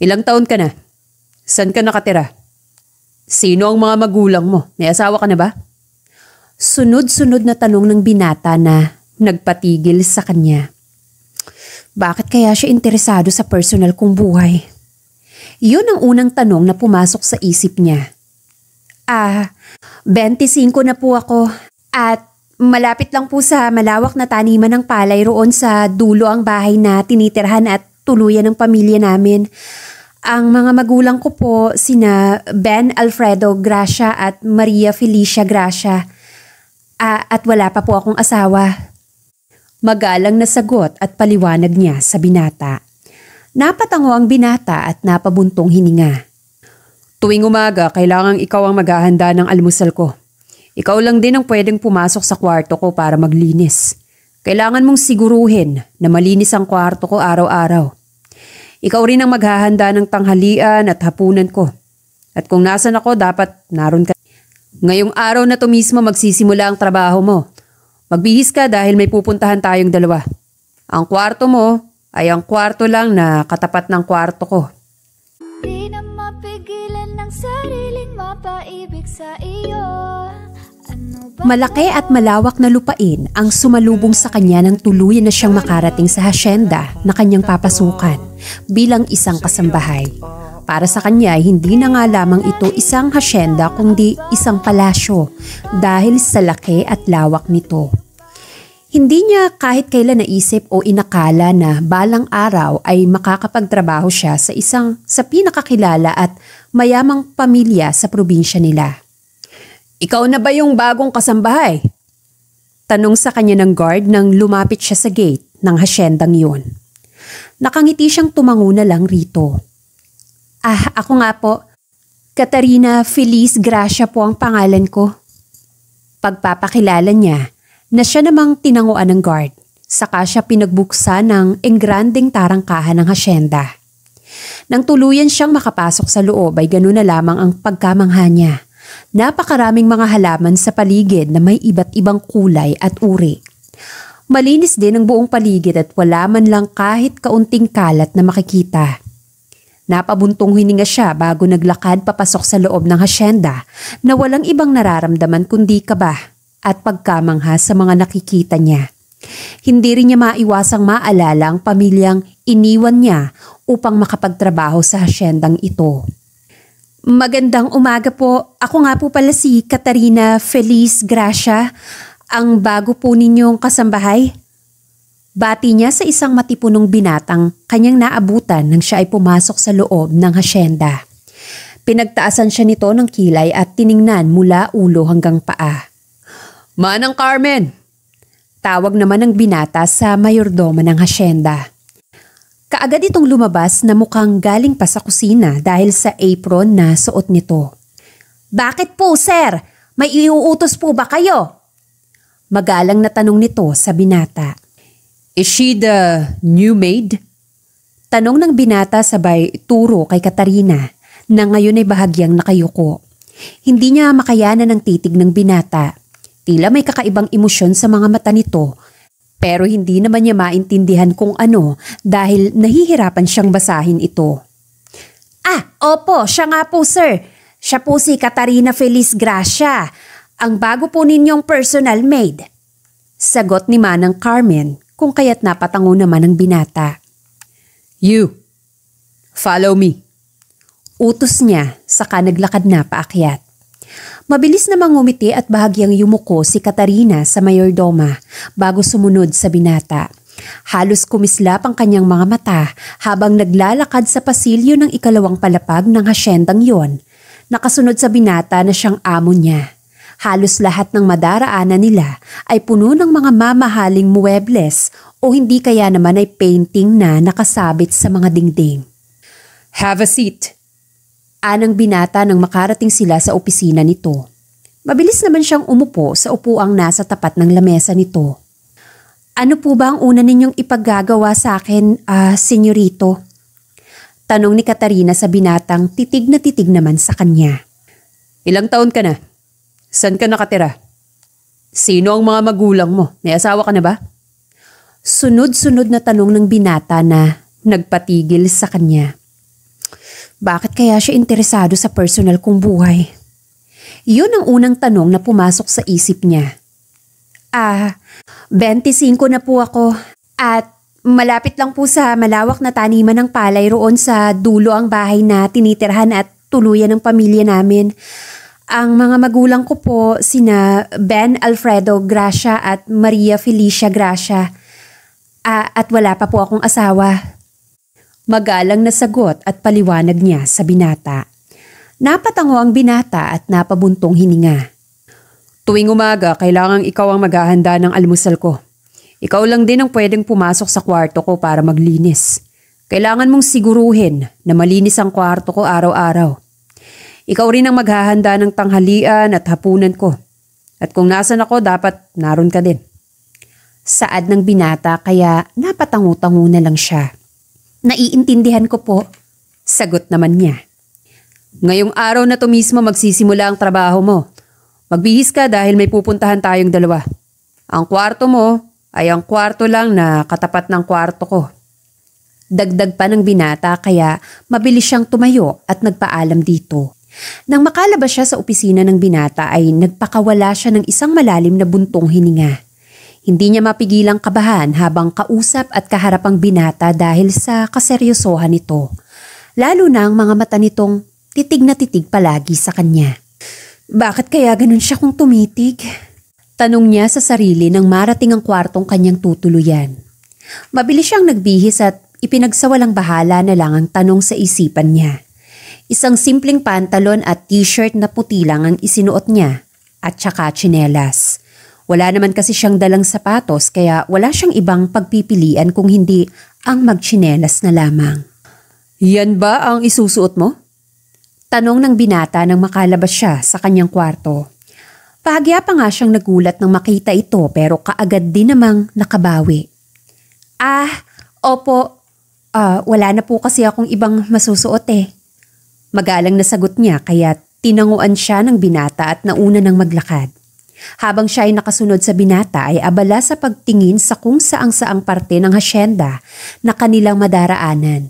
Ilang taon ka na? San ka nakatira? Sino ang mga magulang mo? May asawa ka na ba? Sunod-sunod na tanong ng binata na nagpatigil sa kanya. Bakit kaya siya interesado sa personal kong buhay? Yun ang unang tanong na pumasok sa isip niya. Ah, 25 na po ako at malapit lang po sa malawak na taniman ng palay roon sa dulo ang bahay na tinitirhan at tuluyan ng pamilya namin. Ang mga magulang ko po sina Ben Alfredo Gracia at Maria Felicia Gracia. Uh, at wala pa po akong asawa. Magalang na sagot at paliwanag niya sa binata. Napatango ang binata at napabuntong hininga. Tuwing umaga, kailangan ikaw ang maghahanda ng almusal ko. Ikaw lang din ang pwedeng pumasok sa kwarto ko para maglinis. Kailangan mong siguruhin na malinis ang kwarto ko araw-araw. Ikaw rin ang maghahanda ng tanghalian at hapunan ko. At kung nasan ako, dapat naroon ka. Ngayong araw na to mismo magsisimula ang trabaho mo. Magbihis ka dahil may pupuntahan tayong dalawa. Ang kwarto mo ay ang kwarto lang na katapat ng kwarto ko. Malaki at malawak na lupain ang sumalubong sa kanya ng tuluyan na siyang makarating sa hasyenda na kanyang papasukan bilang isang kasambahay. Para sa kanya, hindi na nga lamang ito isang hasyenda kundi isang palasyo dahil sa laki at lawak nito. Hindi niya kahit kailan naisip o inakala na balang araw ay makakapagtrabaho siya sa isang sa pinakakilala at mayamang pamilya sa probinsya nila. Ikaw na ba yung bagong kasambahay? Tanong sa kanya ng guard nang lumapit siya sa gate ng hasyendang yun. Nakangiti siyang tumango na lang rito. Ah, ako nga po. Katarina Feliz Gracia po ang pangalan ko. Pagpapakilala niya na siya namang tinanguan ng guard saka siya pinagbuksa ng engranding tarangkahan ng hasyenda. Nang tuluyan siyang makapasok sa loob ay gano'n na lamang ang pagkamangha niya. Napakaraming mga halaman sa paligid na may iba't ibang kulay at uri. Malinis din ang buong paligid at wala man lang kahit kaunting kalat na makikita. Napabuntong hininga siya bago naglakad papasok sa loob ng hasyenda na walang ibang nararamdaman kundi kaba at pagkamangha sa mga nakikita niya. Hindi rin niya maiwasang maalala ang pamilyang iniwan niya upang makapagtrabaho sa hasyendang ito. Magandang umaga po. Ako nga po pala si Katarina Feliz Gracia, ang bago po ninyong kasambahay. Bati niya sa isang matipunong binatang kanyang naabutan nang siya ay pumasok sa loob ng hasyenda. Pinagtaasan siya nito ng kilay at tiningnan mula ulo hanggang paa. Manang Carmen! Tawag naman ng binata sa mayordoma ng hasyenda. Kaagad itong lumabas na mukhang galing pa sa kusina dahil sa apron na suot nito. Bakit po sir? May iuutos po ba kayo? Magalang na tanong nito sa binata. Is she the new maid? Tanong ng binata sabay turo kay Katarina na ngayon ay bahagyang nakayuko. Hindi niya makayanan ang titig ng binata. Tila may kakaibang emosyon sa mga mata nito pero hindi naman niya maintindihan kung ano dahil nahihirapan siyang basahin ito. Ah, opo, siya nga po sir. Siya po si Katarina Feliz Gracia, ang bago po ninyong personal maid. Sagot ni Manang Carmen kung kaya't napatango naman ang binata. You, follow me. Utos niya saka naglakad na paakyat. Mabilis na mangumiti at bahagyang yumuko si Katarina sa mayordoma bago sumunod sa binata. Halos kumislap ang kanyang mga mata habang naglalakad sa pasilyo ng ikalawang palapag ng hasyendang yon. Nakasunod sa binata na siyang amo niya. Halos lahat ng madaraanan nila ay puno ng mga mamahaling muebles o hindi kaya naman ay painting na nakasabit sa mga dingding. Have a seat, Anang binata nang makarating sila sa opisina nito. Mabilis naman siyang umupo sa upuang nasa tapat ng lamesa nito. Ano po ba ang una ninyong ipaggagawa sa akin, ah, uh, senyorito? Tanong ni Katarina sa binatang titig na titig naman sa kanya. Ilang taon ka na? San ka nakatira? Sino ang mga magulang mo? May asawa ka na ba? Sunod-sunod na tanong ng binata na nagpatigil sa kanya. Bakit kaya siya interesado sa personal kong buhay? Yun ang unang tanong na pumasok sa isip niya. Ah, 25 na po ako at malapit lang po sa malawak na taniman ng palay roon sa dulo ang bahay na tinitirhan at tuluyan ng pamilya namin. Ang mga magulang ko po sina Ben Alfredo Gracia at Maria Felicia Gracia. Ah, at wala pa po akong asawa. Magalang na sagot at paliwanag niya sa binata. Napatango ang binata at napabuntong hininga. Tuwing umaga, kailangang ikaw ang maghahanda ng almusal ko. Ikaw lang din ang pwedeng pumasok sa kwarto ko para maglinis. Kailangan mong siguruhin na malinis ang kwarto ko araw-araw. Ikaw rin ang maghahanda ng tanghalian at hapunan ko. At kung nasan ako, dapat naroon ka din. Saad ng binata kaya napatangu-tangu na lang siya. Naiintindihan ko po. Sagot naman niya. Ngayong araw na to mismo magsisimula ang trabaho mo. Magbihis ka dahil may pupuntahan tayong dalawa. Ang kwarto mo ay ang kwarto lang na katapat ng kwarto ko. Dagdag pa ng binata kaya mabilis siyang tumayo at nagpaalam dito. Nang makalabas siya sa opisina ng binata ay nagpakawala siya ng isang malalim na buntong hininga. Hindi niya mapigilang kabahan habang kausap at kaharapang binata dahil sa kaseryosohan nito. Lalo na ang mga mata nitong titig na titig palagi sa kanya. Bakit kaya ganun siya kung tumitig? Tanong niya sa sarili nang marating ang kwartong kanyang tutuluyan. Mabilis siyang nagbihis at ipinagsawalang bahala na lang ang tanong sa isipan niya. Isang simpleng pantalon at t-shirt na puti lang ang isinuot niya at saka tsinelas. Wala naman kasi siyang dalang sapatos kaya wala siyang ibang pagpipilian kung hindi ang magchinelas na lamang. Yan ba ang isusuot mo? Tanong ng binata nang makalabas siya sa kanyang kwarto. Pahagya pa nga siyang nagulat nang makita ito pero kaagad din namang nakabawi. Ah, opo. Uh, wala na po kasi akong ibang masusuot eh. Magalang na sagot niya kaya tinanguan siya ng binata at nauna ng maglakad. Habang siya ay nakasunod sa binata ay abala sa pagtingin sa kung saang saang parte ng hasyenda na kanilang madaraanan.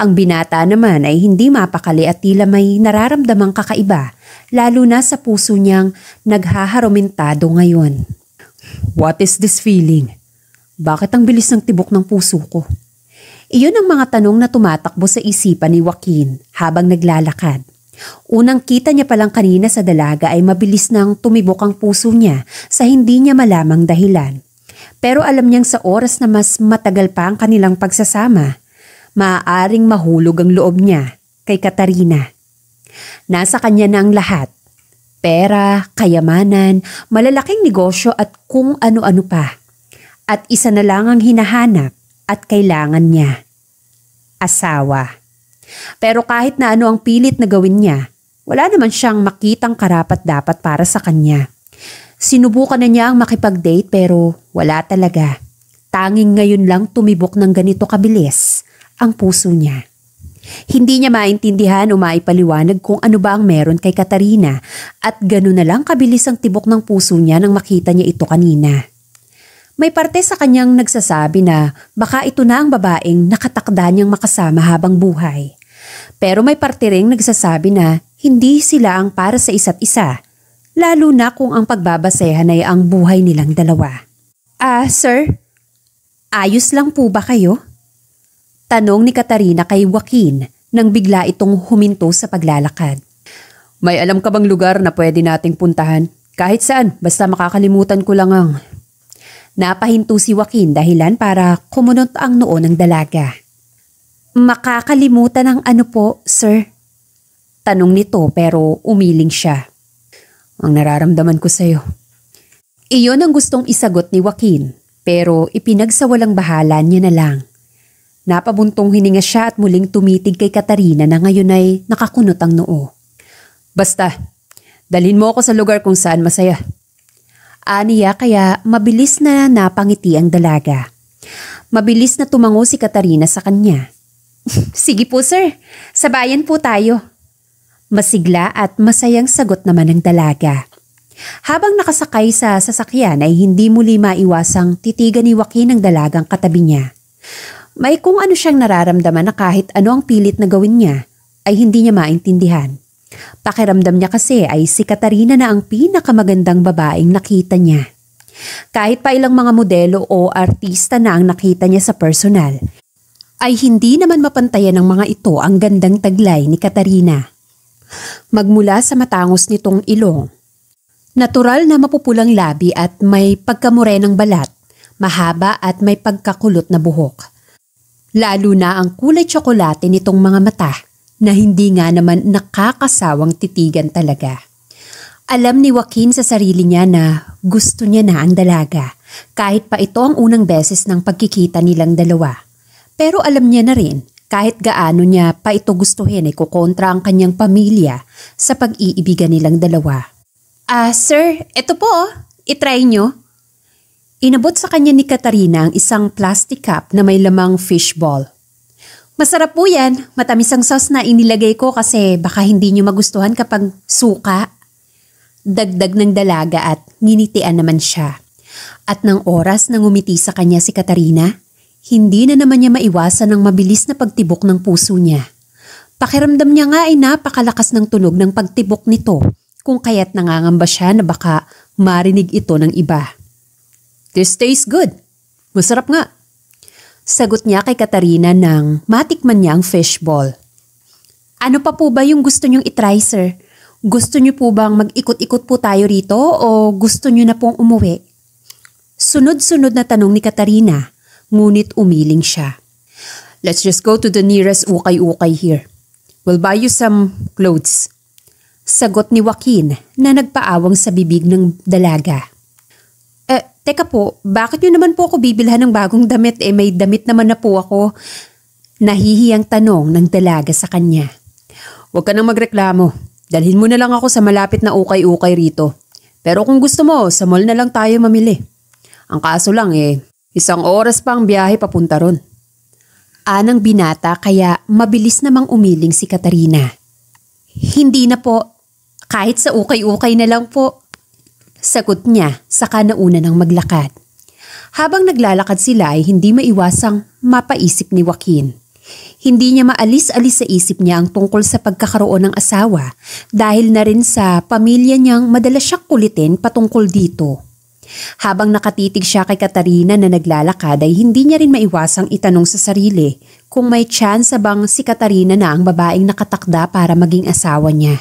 Ang binata naman ay hindi mapakali at tila may nararamdamang kakaiba lalo na sa puso niyang naghaharumintado ngayon. What is this feeling? Bakit ang bilis ng tibok ng puso ko? Iyon ang mga tanong na tumatakbo sa isipan ni Joaquin habang naglalakad. Unang kita niya palang kanina sa dalaga ay mabilis nang tumibok ang puso niya sa hindi niya malamang dahilan. Pero alam niyang sa oras na mas matagal pa ang kanilang pagsasama, maaaring mahulog ang loob niya kay Katarina. Nasa kanya na ang lahat. Pera, kayamanan, malalaking negosyo at kung ano-ano pa. At isa na lang ang hinahanap at kailangan niya. Asawa. Pero kahit na ano ang pilit na gawin niya, wala naman siyang makitang karapat-dapat para sa kanya. Sinubukan na niya ang makipag-date pero wala talaga. Tanging ngayon lang tumibok ng ganito kabilis ang puso niya. Hindi niya maintindihan o maipaliwanag kung ano ba ang meron kay Katarina at gano'n na lang kabilis ang tibok ng puso niya nang makita niya ito kanina. May parte sa kanyang nagsasabi na baka ito na ang babaeng nakatakda niyang makasama habang buhay. Pero may parte ring nagsasabi na hindi sila ang para sa isa't isa, lalo na kung ang pagbabasehan ay ang buhay nilang dalawa. Ah, uh, sir? Ayos lang po ba kayo? Tanong ni Katarina kay Joaquin nang bigla itong huminto sa paglalakad. May alam ka bang lugar na pwede nating puntahan? Kahit saan, basta makakalimutan ko lang ang... Napahinto si Joaquin dahilan para kumunot ang noo ng dalaga. Makakalimutan ang ano po, sir? Tanong nito pero umiling siya. Ang nararamdaman ko sa'yo. Iyon ang gustong isagot ni Joaquin pero ipinagsawalang bahala niya na lang. Napabuntong hininga siya at muling tumitig kay Katarina na ngayon ay nakakunot ang noo. Basta, dalhin mo ako sa lugar kung saan masaya. Aniya kaya mabilis na napangiti ang dalaga. Mabilis na tumango si Katarina sa kanya. Sige po sir, Sabayan po tayo. Masigla at masayang sagot naman ng dalaga. Habang nakasakay sa sasakyan ay hindi muli maiwasang titigan ni Joaquin ang dalagang katabi niya. May kung ano siyang nararamdaman na kahit ano ang pilit na gawin niya ay hindi niya maintindihan. Pakiramdam niya kasi ay si Katarina na ang pinakamagandang babaeng nakita niya. Kahit pa ilang mga modelo o artista na ang nakita niya sa personal, ay hindi naman mapantayan ng mga ito ang gandang taglay ni Katarina. Magmula sa matangos nitong ilong, natural na mapupulang labi at may pagkamure ng balat, mahaba at may pagkakulot na buhok. Lalo na ang kulay tsokolate nitong mga mata na hindi nga naman nakakasawang titigan talaga. Alam ni Joaquin sa sarili niya na gusto niya na ang dalaga kahit pa ito ang unang beses ng pagkikita nilang dalawa. Pero alam niya na rin kahit gaano niya pa ito gustuhin ay kukontra ang kanyang pamilya sa pag-iibigan nilang dalawa. Ah, uh, sir, ito po, oh. itry nyo. Inabot sa kanya ni Katarina ang isang plastic cup na may lamang fishball. Masarap po yan, matamis ang sauce na inilagay ko kasi baka hindi nyo magustuhan kapag suka. Dagdag ng dalaga at ninitian naman siya. At ng oras nang umiti sa kanya si Katarina, hindi na naman niya maiwasan ang mabilis na pagtibok ng puso niya. Pakiramdam niya nga ay napakalakas ng tunog ng pagtibok nito kung kaya't nangangamba siya na baka marinig ito ng iba. This tastes good. Masarap nga. Sagot niya kay Katarina nang matikman niya ang fishball. Ano pa po ba yung gusto niyong itry, sir? Gusto niyo po bang mag-ikot-ikot po tayo rito o gusto niyo na pong umuwi? Sunod-sunod na tanong ni Katarina ngunit umiling siya. Let's just go to the nearest ukay-ukay here. We'll buy you some clothes. Sagot ni Joaquin na nagpaawang sa bibig ng dalaga. Eh, teka po, bakit nyo naman po ako bibilhan ng bagong damit? Eh, may damit naman na po ako. Nahihiyang tanong ng dalaga sa kanya. Huwag ka nang magreklamo. Dalhin mo na lang ako sa malapit na ukay-ukay rito. Pero kung gusto mo, sa mall na lang tayo mamili. Ang kaso lang eh, Isang oras pa ang biyahe papunta ron. Anang binata kaya mabilis namang umiling si Katarina. Hindi na po. Kahit sa ukay-ukay na lang po. Sagot niya sa kanauna ng maglakad. Habang naglalakad sila ay hindi maiwasang mapaisip ni Joaquin. Hindi niya maalis-alis sa isip niya ang tungkol sa pagkakaroon ng asawa dahil na rin sa pamilya niyang madalas siyang kulitin patungkol dito. Habang nakatitig siya kay Katarina na naglalakad ay hindi niya rin maiwasang itanong sa sarili kung may chance bang si Katarina na ang babaeng nakatakda para maging asawa niya.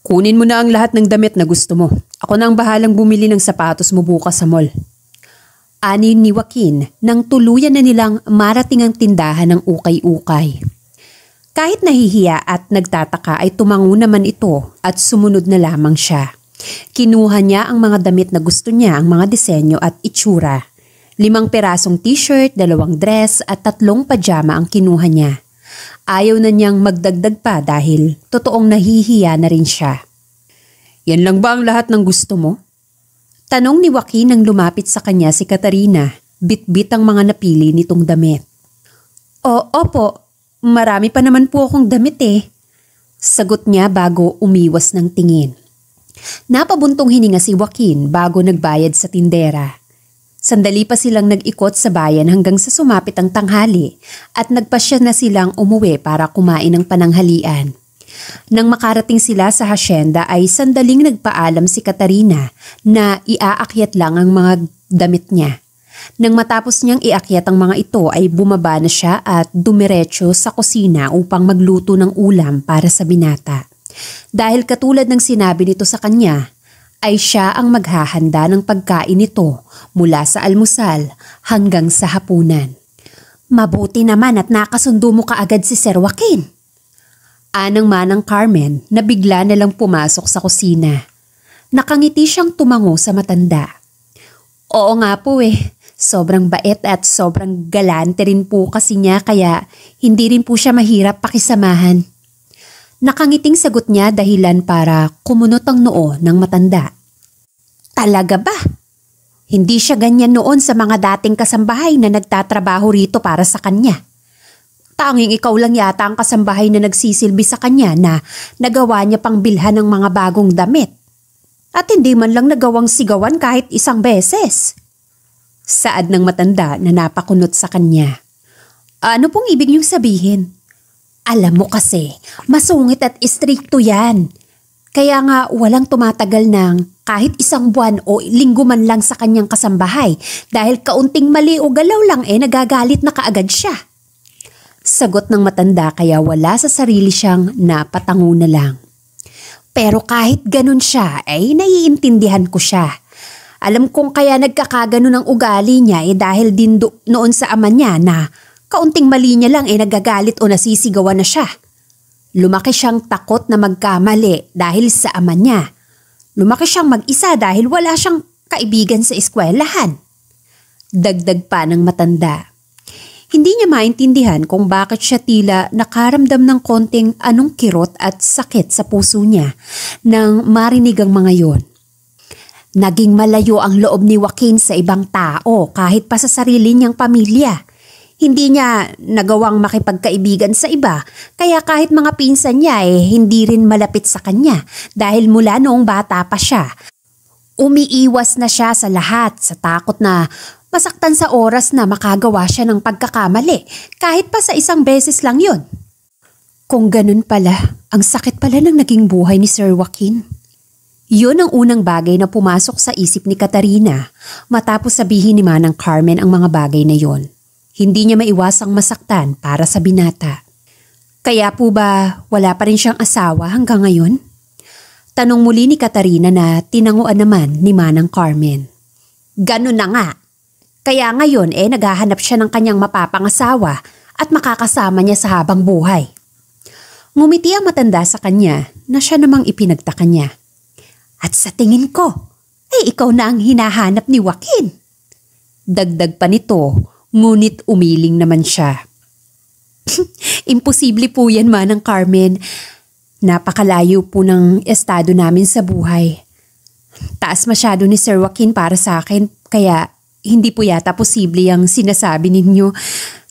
Kunin mo na ang lahat ng damit na gusto mo. Ako na ang bahalang bumili ng sapatos mo bukas sa mall. Ani ni Joaquin nang tuluyan na nilang marating ang tindahan ng ukay-ukay. Kahit nahihiya at nagtataka ay tumango naman ito at sumunod na lamang siya. Kinuha niya ang mga damit na gusto niya, ang mga disenyo at itsura. Limang perasong t-shirt, dalawang dress at tatlong pajama ang kinuha niya. Ayaw na niyang magdagdag pa dahil totoong nahihiya na rin siya. Yan lang ba ang lahat ng gusto mo? Tanong ni Joaquin nang lumapit sa kanya si Katarina, bitbit ang mga napili nitong damit. O, opo, marami pa naman po akong damit eh. Sagot niya bago umiwas ng tingin. Napabuntong hininga si Joaquin bago nagbayad sa tindera. Sandali pa silang nag-ikot sa bayan hanggang sa sumapit ang tanghali at nagpasya na silang umuwi para kumain ng pananghalian. Nang makarating sila sa hasyenda ay sandaling nagpaalam si Katarina na iaakyat lang ang mga damit niya. Nang matapos niyang iakyat ang mga ito ay bumaba na siya at dumiretso sa kusina upang magluto ng ulam para sa binata. Dahil katulad ng sinabi nito sa kanya, ay siya ang maghahanda ng pagkain nito mula sa almusal hanggang sa hapunan. Mabuti naman at nakasundo mo kaagad si Sir Joaquin. Anang manang Carmen na bigla na lang pumasok sa kusina. Nakangiti siyang tumango sa matanda. Oo nga po eh, sobrang bait at sobrang galante rin po kasi niya kaya hindi rin po siya mahirap pakisamahan. Nakangiting sagot niya dahilan para kumunot ang noo ng matanda. Talaga ba? Hindi siya ganyan noon sa mga dating kasambahay na nagtatrabaho rito para sa kanya. Tanging ikaw lang yata ang kasambahay na nagsisilbi sa kanya na nagawa niya pang bilhan ng mga bagong damit. At hindi man lang nagawang sigawan kahit isang beses. Saad ng matanda na napakunot sa kanya. Ano pong ibig niyong sabihin? Alam mo kasi, masungit at istrikto yan. Kaya nga walang tumatagal ng kahit isang buwan o linggo man lang sa kanyang kasambahay dahil kaunting mali o galaw lang eh nagagalit na kaagad siya. Sagot ng matanda kaya wala sa sarili siyang napatango na lang. Pero kahit ganun siya ay eh, naiintindihan ko siya. Alam kong kaya nagkakaganon ang ugali niya eh dahil din noon sa ama niya na Kaunting mali niya lang eh nagagalit o nasisigawan na siya. Lumaki siyang takot na magkamali dahil sa ama niya. Lumaki siyang mag-isa dahil wala siyang kaibigan sa eskwelahan. Dagdag pa ng matanda. Hindi niya maintindihan kung bakit siya tila nakaramdam ng konting anong kirot at sakit sa puso niya nang marinig ang mga yon. Naging malayo ang loob ni Joaquin sa ibang tao kahit pa sa sarili niyang pamilya. Hindi niya nagawang makipagkaibigan sa iba, kaya kahit mga pinsan niya eh hindi rin malapit sa kanya dahil mula noong bata pa siya. Umiiwas na siya sa lahat sa takot na masaktan sa oras na makagawa siya ng pagkakamali kahit pa sa isang beses lang yon. Kung ganun pala, ang sakit pala ng naging buhay ni Sir Joaquin. Yun ang unang bagay na pumasok sa isip ni Katarina matapos sabihin ni Manang Carmen ang mga bagay na yon. Hindi niya maiwasang masaktan para sa binata. Kaya po ba wala pa rin siyang asawa hanggang ngayon? Tanong muli ni Katarina na tinanguan naman ni Manang Carmen. Ganun na nga. Kaya ngayon eh naghahanap siya ng kanyang mapapangasawa at makakasama niya sa habang buhay. Ngumiti ang matanda sa kanya na siya namang ipinagtaka niya. At sa tingin ko, eh, ikaw na ang hinahanap ni Joaquin. Dagdag pa nito Ngunit umiling naman siya. Imposible po yan, Manang Carmen. Napakalayo po ng estado namin sa buhay. Taas masyado ni Sir Joaquin para sa akin, kaya hindi po yata posible ang sinasabi ninyo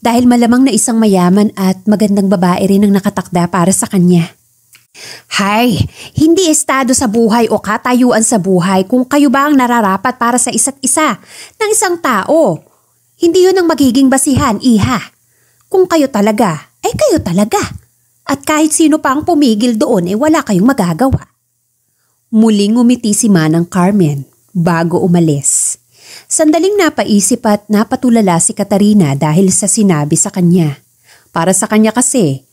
dahil malamang na isang mayaman at magandang babae rin ang nakatakda para sa kanya. Hay, hindi estado sa buhay o katayuan sa buhay kung kayo ba ang nararapat para sa isa't isa ng isang tao. Hindi yun ang magiging basihan, iha. Kung kayo talaga, ay eh kayo talaga. At kahit sino pa ang pumigil doon ay eh wala kayong magagawa. Muling umiti si Manang Carmen bago umalis. Sandaling napaisip at napatulala si Katarina dahil sa sinabi sa kanya. Para sa kanya kasi,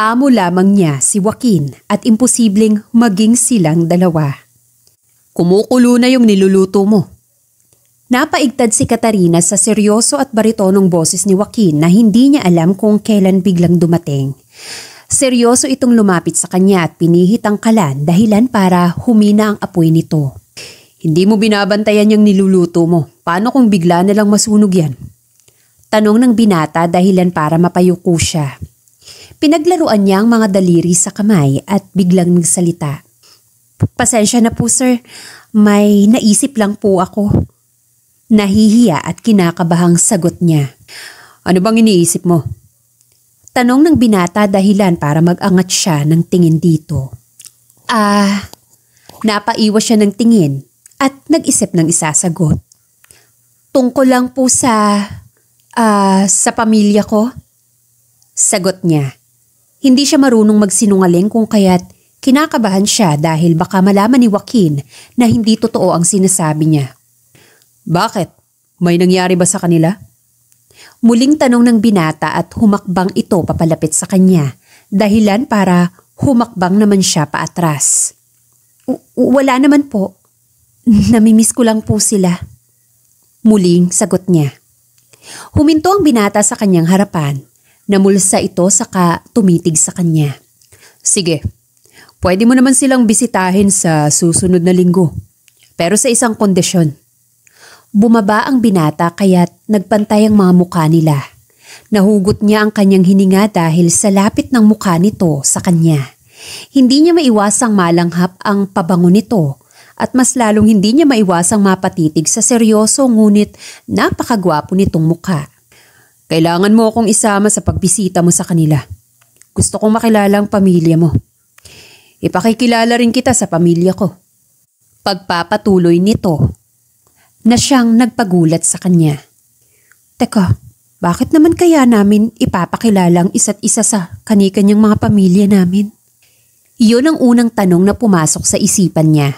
amo lamang niya si Joaquin at imposibleng maging silang dalawa. Kumukulo na yung niluluto mo, Napaigtad si Katarina sa seryoso at baritonong boses ni Joaquin na hindi niya alam kung kailan biglang dumating. Seryoso itong lumapit sa kanya at pinihit ang kalan dahilan para humina ang apoy nito. Hindi mo binabantayan yung niluluto mo. Paano kung bigla na lang masunog yan? Tanong ng binata dahilan para mapayuko siya. Pinaglaruan niya ang mga daliri sa kamay at biglang nagsalita. Pasensya na po sir, may naisip lang po ako. Nahihiya at kinakabahang sagot niya. Ano bang iniisip mo? Tanong ng binata dahilan para magangat siya ng tingin dito. Ah, napaiwas siya ng tingin at nag-isip ng isasagot. Tungkol lang po sa, ah, sa pamilya ko? Sagot niya. Hindi siya marunong magsinungaling kung kaya't Kinakabahan siya dahil baka malaman ni Joaquin na hindi totoo ang sinasabi niya bakit? May nangyari ba sa kanila? Muling tanong ng binata at humakbang ito papalapit sa kanya. Dahilan para humakbang naman siya paatras. U wala naman po. Namimiss ko lang po sila. Muling sagot niya. Huminto ang binata sa kanyang harapan. Namulsa ito saka tumitig sa kanya. Sige, pwede mo naman silang bisitahin sa susunod na linggo. Pero sa isang kondisyon. Bumaba ang binata kaya't nagpantay ang mga mukha nila. Nahugot niya ang kanyang hininga dahil sa lapit ng mukha nito sa kanya. Hindi niya maiwasang malanghap ang pabango nito at mas lalong hindi niya maiwasang mapatitig sa seryoso ngunit napakagwapo nitong mukha. Kailangan mo akong isama sa pagbisita mo sa kanila. Gusto kong makilala ang pamilya mo. Ipakikilala rin kita sa pamilya ko. Pagpapatuloy nito na siyang nagpagulat sa kanya. Teka, bakit naman kaya namin ipapakilala ang isa't isa sa kanikanyang mga pamilya namin? Iyon ang unang tanong na pumasok sa isipan niya.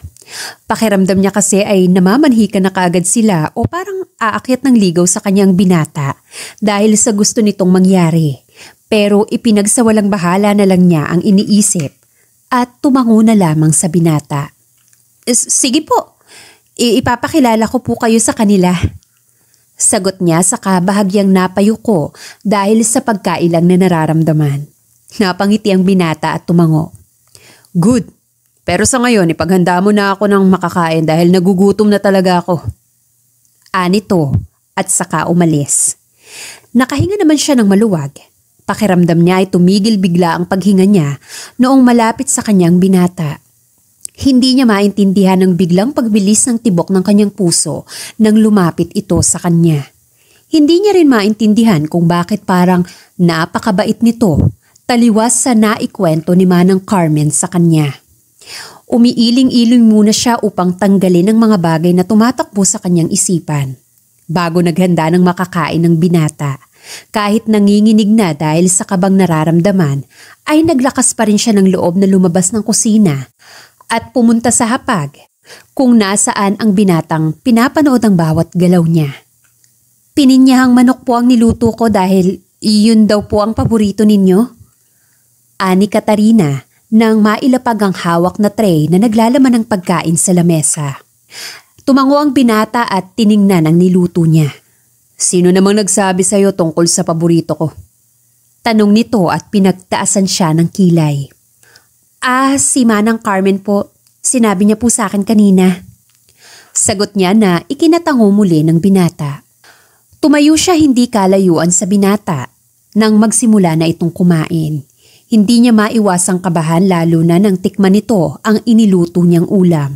Pakiramdam niya kasi ay namamanhika na kaagad sila o parang aakyat ng ligaw sa kanyang binata dahil sa gusto nitong mangyari. Pero ipinagsawalang bahala na lang niya ang iniisip at tumango na lamang sa binata. Sige po, ipapakilala ko po kayo sa kanila. Sagot niya sa kabahagyang napayo ko dahil sa pagkailang na nararamdaman. Napangiti ang binata at tumango. Good. Pero sa ngayon, ipaghanda mo na ako ng makakain dahil nagugutom na talaga ako. Anito at saka umalis. Nakahinga naman siya ng maluwag. Pakiramdam niya ay tumigil bigla ang paghinga niya noong malapit sa kanyang binata. Hindi niya maintindihan ang biglang pagbilis ng tibok ng kanyang puso nang lumapit ito sa kanya. Hindi niya rin maintindihan kung bakit parang napakabait nito, taliwas sa naikwento ni Manang Carmen sa kanya. Umiiling-iling muna siya upang tanggalin ang mga bagay na tumatakbo sa kanyang isipan. Bago naghanda ng makakain ng binata, kahit nanginginig na dahil sa kabang nararamdaman, ay naglakas pa rin siya ng loob na lumabas ng kusina at pumunta sa hapag kung nasaan ang binatang pinapanood ang bawat galaw niya. Pininyahang manok po ang niluto ko dahil iyon daw po ang paborito ninyo. Ani Katarina nang mailapag ang hawak na tray na naglalaman ng pagkain sa lamesa. Tumango ang binata at tiningnan ang niluto niya. Sino namang nagsabi sa'yo tungkol sa paborito ko? Tanong nito at pinagtaasan siya ng kilay. Ah, si Manang Carmen po. Sinabi niya po sa akin kanina. Sagot niya na ikinatango muli ng binata. Tumayo siya hindi kalayuan sa binata nang magsimula na itong kumain. Hindi niya maiwasang kabahan lalo na nang tikman nito ang iniluto niyang ulam.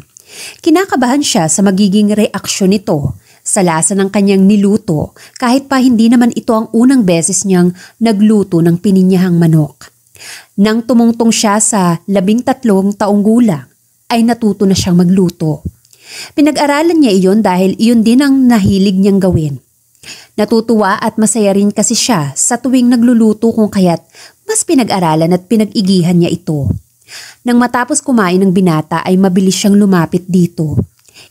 Kinakabahan siya sa magiging reaksyon nito sa lasa ng kanyang niluto kahit pa hindi naman ito ang unang beses niyang nagluto ng pininyahang manok. Nang tumungtong siya sa labing tatlong taong gulang, ay natuto na siyang magluto. Pinag-aralan niya iyon dahil iyon din ang nahilig niyang gawin. Natutuwa at masaya rin kasi siya sa tuwing nagluluto kung kaya't mas pinag-aralan at pinag-igihan niya ito. Nang matapos kumain ng binata ay mabilis siyang lumapit dito.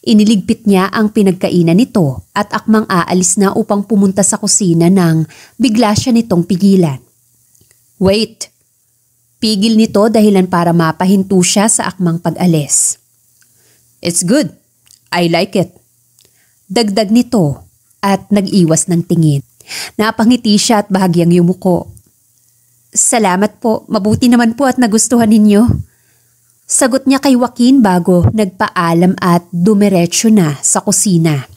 Iniligpit niya ang pinagkainan nito at akmang aalis na upang pumunta sa kusina nang bigla siya nitong pigilan. Wait! Pigil nito dahilan para mapahinto siya sa akmang pag-alis. It's good. I like it. Dagdag nito at nag-iwas ng tingin. Napangiti siya at bahagyang yumuko. Salamat po. Mabuti naman po at nagustuhan ninyo. Sagot niya kay Joaquin bago nagpaalam at dumiretso na sa kusina.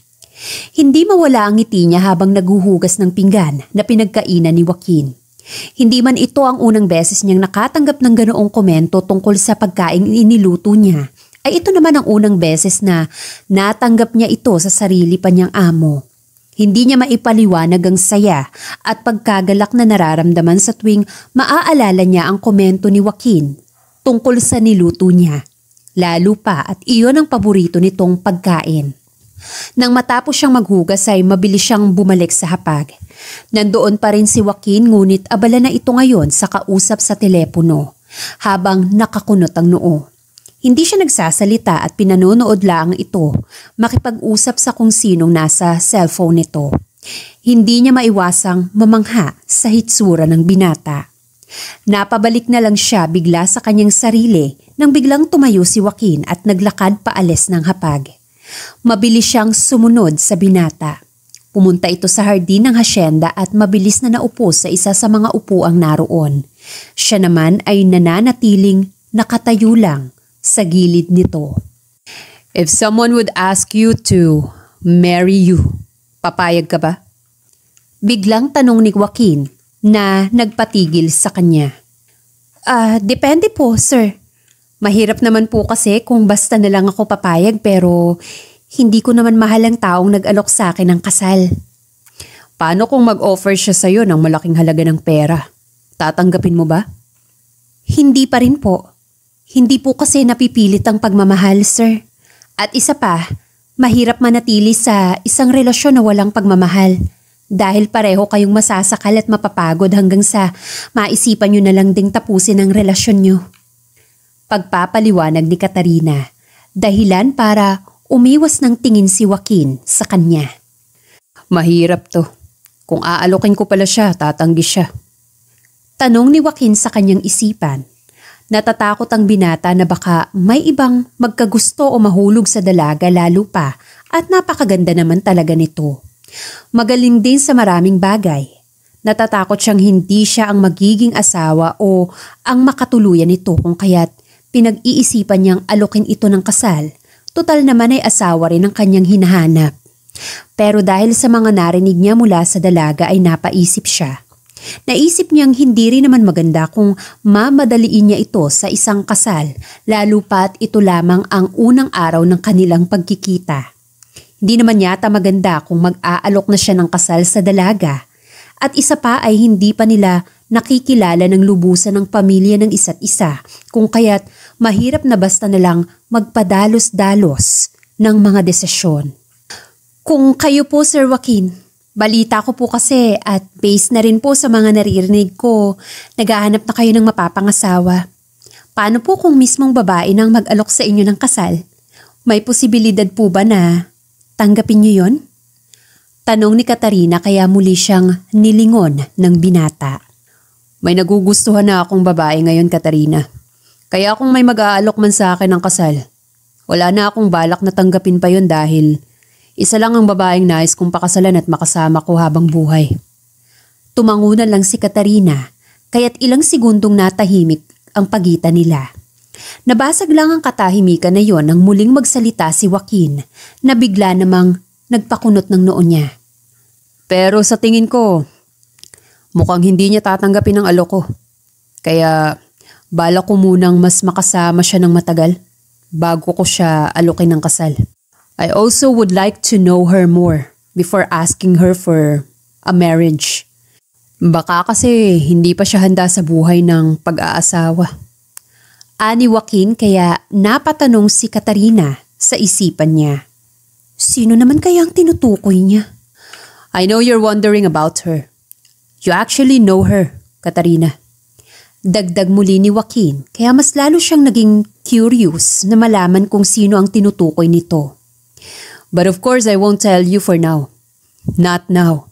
Hindi mawala ang ngiti niya habang naghuhugas ng pinggan na pinagkainan ni Joaquin. Hindi man ito ang unang beses niyang nakatanggap ng ganoong komento tungkol sa pagkain iniluto niya, ay ito naman ang unang beses na natanggap niya ito sa sarili pa niyang amo. Hindi niya maipaliwanag ang saya at pagkagalak na nararamdaman sa tuwing maaalala niya ang komento ni Joaquin tungkol sa niluto niya. Lalo pa at iyon ang paborito nitong pagkain. Nang matapos siyang maghugas ay mabilis siyang bumalik sa hapag. Nandoon pa rin si Joaquin ngunit abala na ito ngayon sa kausap sa telepono habang nakakunot ang noo. Hindi siya nagsasalita at pinanonood lang ito makipag-usap sa kung sinong nasa cellphone nito. Hindi niya maiwasang mamangha sa hitsura ng binata. Napabalik na lang siya bigla sa kanyang sarili nang biglang tumayo si Joaquin at naglakad paalis ng hapag. Mabilis siyang sumunod sa binata. Pumunta ito sa hardin ng hasyenda at mabilis na naupo sa isa sa mga upuang naroon. Siya naman ay nananatiling nakatayo lang sa gilid nito. If someone would ask you to marry you, papayag ka ba? Biglang tanong ni Joaquin na nagpatigil sa kanya. Ah, uh, depende po, sir. Mahirap naman po kasi kung basta na lang ako papayag pero hindi ko naman mahal ang taong nag-alok sa akin ng kasal. Paano kung mag-offer siya sa'yo ng malaking halaga ng pera? Tatanggapin mo ba? Hindi pa rin po. Hindi po kasi napipilit ang pagmamahal, sir. At isa pa, mahirap manatili sa isang relasyon na walang pagmamahal. Dahil pareho kayong masasakal at mapapagod hanggang sa maisipan nyo na lang ding tapusin ang relasyon nyo. Pagpapaliwanag ni Katarina, dahilan para umiwas ng tingin si Joaquin sa kanya. Mahirap to. Kung aalokin ko pala siya, tatanggi siya. Tanong ni Joaquin sa kanyang isipan. Natatakot ang binata na baka may ibang magkagusto o mahulog sa dalaga lalo pa at napakaganda naman talaga nito. Magaling din sa maraming bagay. Natatakot siyang hindi siya ang magiging asawa o ang makatuluyan nito kung kaya't Pinag-iisipan niyang alukin ito ng kasal. Total naman ay asawa rin ang kanyang hinahanap. Pero dahil sa mga narinig niya mula sa dalaga ay napaisip siya. Naisip niyang hindi rin naman maganda kung mamadaliin niya ito sa isang kasal, lalo pat ito lamang ang unang araw ng kanilang pagkikita. Hindi naman yata maganda kung mag-aalok na siya ng kasal sa dalaga. At isa pa ay hindi pa nila nakikilala ng lubusan ng pamilya ng isa't isa, kung kaya't mahirap na basta na lang magpadalos-dalos ng mga desisyon. Kung kayo po Sir Joaquin, balita ko po kasi at based na rin po sa mga naririnig ko, nagahanap na kayo ng mapapangasawa. Paano po kung mismong babae nang mag-alok sa inyo ng kasal? May posibilidad po ba na tanggapin niyo yon? Tanong ni Katarina kaya muli siyang nilingon ng binata. May nagugustuhan na akong babae ngayon, Katarina. Kaya kung may mag-aalok man sa akin ng kasal, wala na akong balak na tanggapin pa yon dahil isa lang ang babaeng nais kong pakasalan at makasama ko habang buhay. Tumangunan lang si Katarina kaya't ilang segundong natahimik ang pagitan nila. Nabasag lang ang katahimikan na yon nang muling magsalita si Joaquin na bigla namang nagpakunot ng noon niya. Pero sa tingin ko, mukhang hindi niya tatanggapin ang alok ko. Kaya Bala ko munang mas makasama siya ng matagal bago ko siya alukin ng kasal. I also would like to know her more before asking her for a marriage. Baka kasi hindi pa siya handa sa buhay ng pag-aasawa. Ani Joaquin kaya napatanong si Katarina sa isipan niya. Sino naman kaya ang tinutukoy niya? I know you're wondering about her. You actually know her, Katarina. Dagdag muli ni Joaquin kaya mas lalo siyang naging curious na malaman kung sino ang tinutukoy nito. But of course I won't tell you for now. Not now.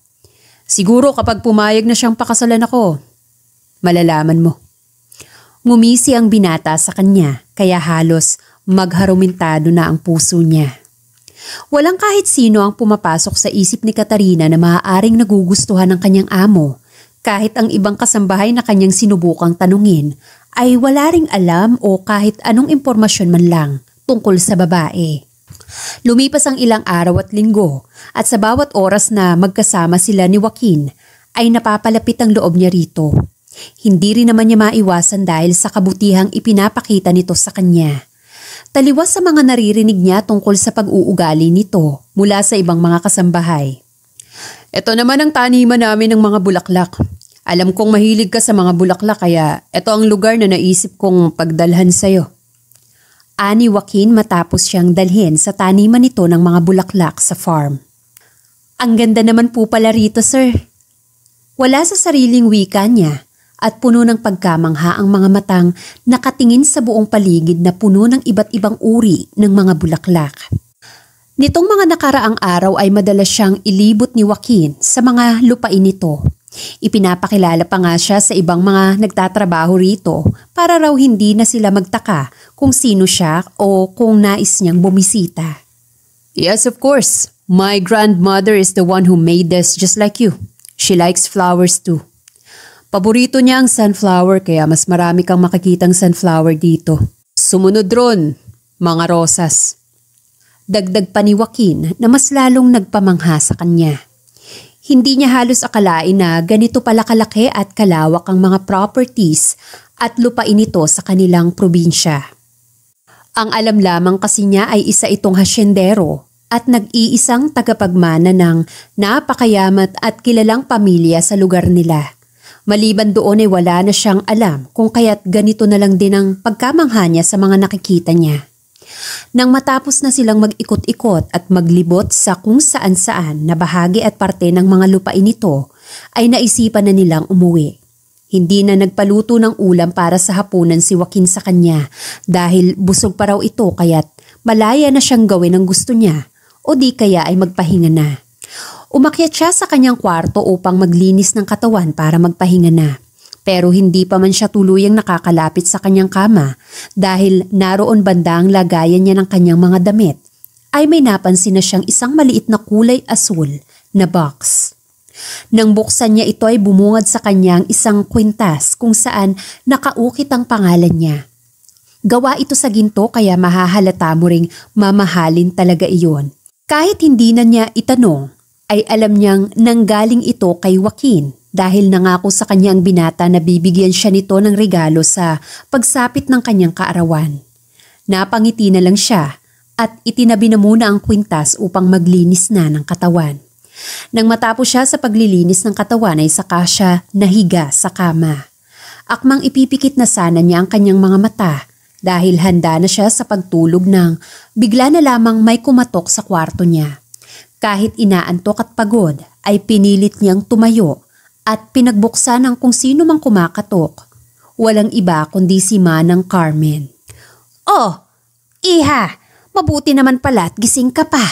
Siguro kapag pumayag na siyang pakasalan ako, malalaman mo. Ngumisi ang binata sa kanya kaya halos magharumintado na ang puso niya. Walang kahit sino ang pumapasok sa isip ni Katarina na maaaring nagugustuhan ng kanyang amo kahit ang ibang kasambahay na kanyang sinubukang tanungin ay wala ring alam o kahit anong impormasyon man lang tungkol sa babae. Lumipas ang ilang araw at linggo at sa bawat oras na magkasama sila ni Joaquin ay napapalapit ang loob niya rito. Hindi rin naman niya maiwasan dahil sa kabutihang ipinapakita nito sa kanya. Taliwas sa mga naririnig niya tungkol sa pag-uugali nito mula sa ibang mga kasambahay. Ito naman ang taniman namin ng mga bulaklak. Alam kong mahilig ka sa mga bulaklak kaya ito ang lugar na naisip kong pagdalhan sa'yo. Ani Joaquin matapos siyang dalhin sa taniman nito ng mga bulaklak sa farm. Ang ganda naman po pala rito, sir. Wala sa sariling wika niya at puno ng pagkamangha ang mga matang nakatingin sa buong paligid na puno ng iba't ibang uri ng mga bulaklak. Nitong mga nakaraang araw ay madalas siyang ilibot ni Joaquin sa mga lupain nito. Ipinapakilala pa nga siya sa ibang mga nagtatrabaho rito para raw hindi na sila magtaka kung sino siya o kung nais niyang bumisita. Yes, of course. My grandmother is the one who made this just like you. She likes flowers too. Paborito niya ang sunflower kaya mas marami kang makikitang sunflower dito. Sumunod ron, mga rosas. Dagdag pa ni Joaquin na mas lalong nagpamangha sa kanya. Hindi niya halos akalain na ganito pala kalaki at kalawak ang mga properties at lupain ito sa kanilang probinsya. Ang alam lamang kasi niya ay isa itong hasyendero at nag-iisang tagapagmana ng napakayamat at kilalang pamilya sa lugar nila. Maliban doon ay wala na siyang alam kung kaya't ganito na lang din ang pagkamangha niya sa mga nakikita niya. Nang matapos na silang mag-ikot-ikot at maglibot sa kung saan-saan na bahagi at parte ng mga lupain nito, ay naisipan na nilang umuwi. Hindi na nagpaluto ng ulam para sa hapunan si Joaquin sa kanya dahil busog pa raw ito kaya't malaya na siyang gawin ang gusto niya o di kaya ay magpahinga na. Umakyat siya sa kanyang kwarto upang maglinis ng katawan para magpahinga na pero hindi pa man siya tuluyang nakakalapit sa kanyang kama dahil naroon banda ang lagayan niya ng kanyang mga damit ay may napansin na siyang isang maliit na kulay asul na box. Nang buksan niya ito ay bumungad sa kanyang isang kwintas kung saan nakaukit ang pangalan niya. Gawa ito sa ginto kaya mahahalata mo ring mamahalin talaga iyon. Kahit hindi na niya itanong ay alam niyang nanggaling ito kay Joaquin dahil nangako sa kanya binata na bibigyan siya nito ng regalo sa pagsapit ng kanyang kaarawan. Napangiti na lang siya at itinabi na muna ang kwintas upang maglinis na ng katawan. Nang matapos siya sa paglilinis ng katawan ay saka siya nahiga sa kama. Akmang ipipikit na sana niya ang kanyang mga mata dahil handa na siya sa pagtulog nang bigla na lamang may kumatok sa kwarto niya. Kahit inaantok at pagod ay pinilit niyang tumayo at pinagbuksan ang kung sino mang kumakatok. Walang iba kundi si Manang Carmen. Oh, iha, mabuti naman pala at gising ka pa.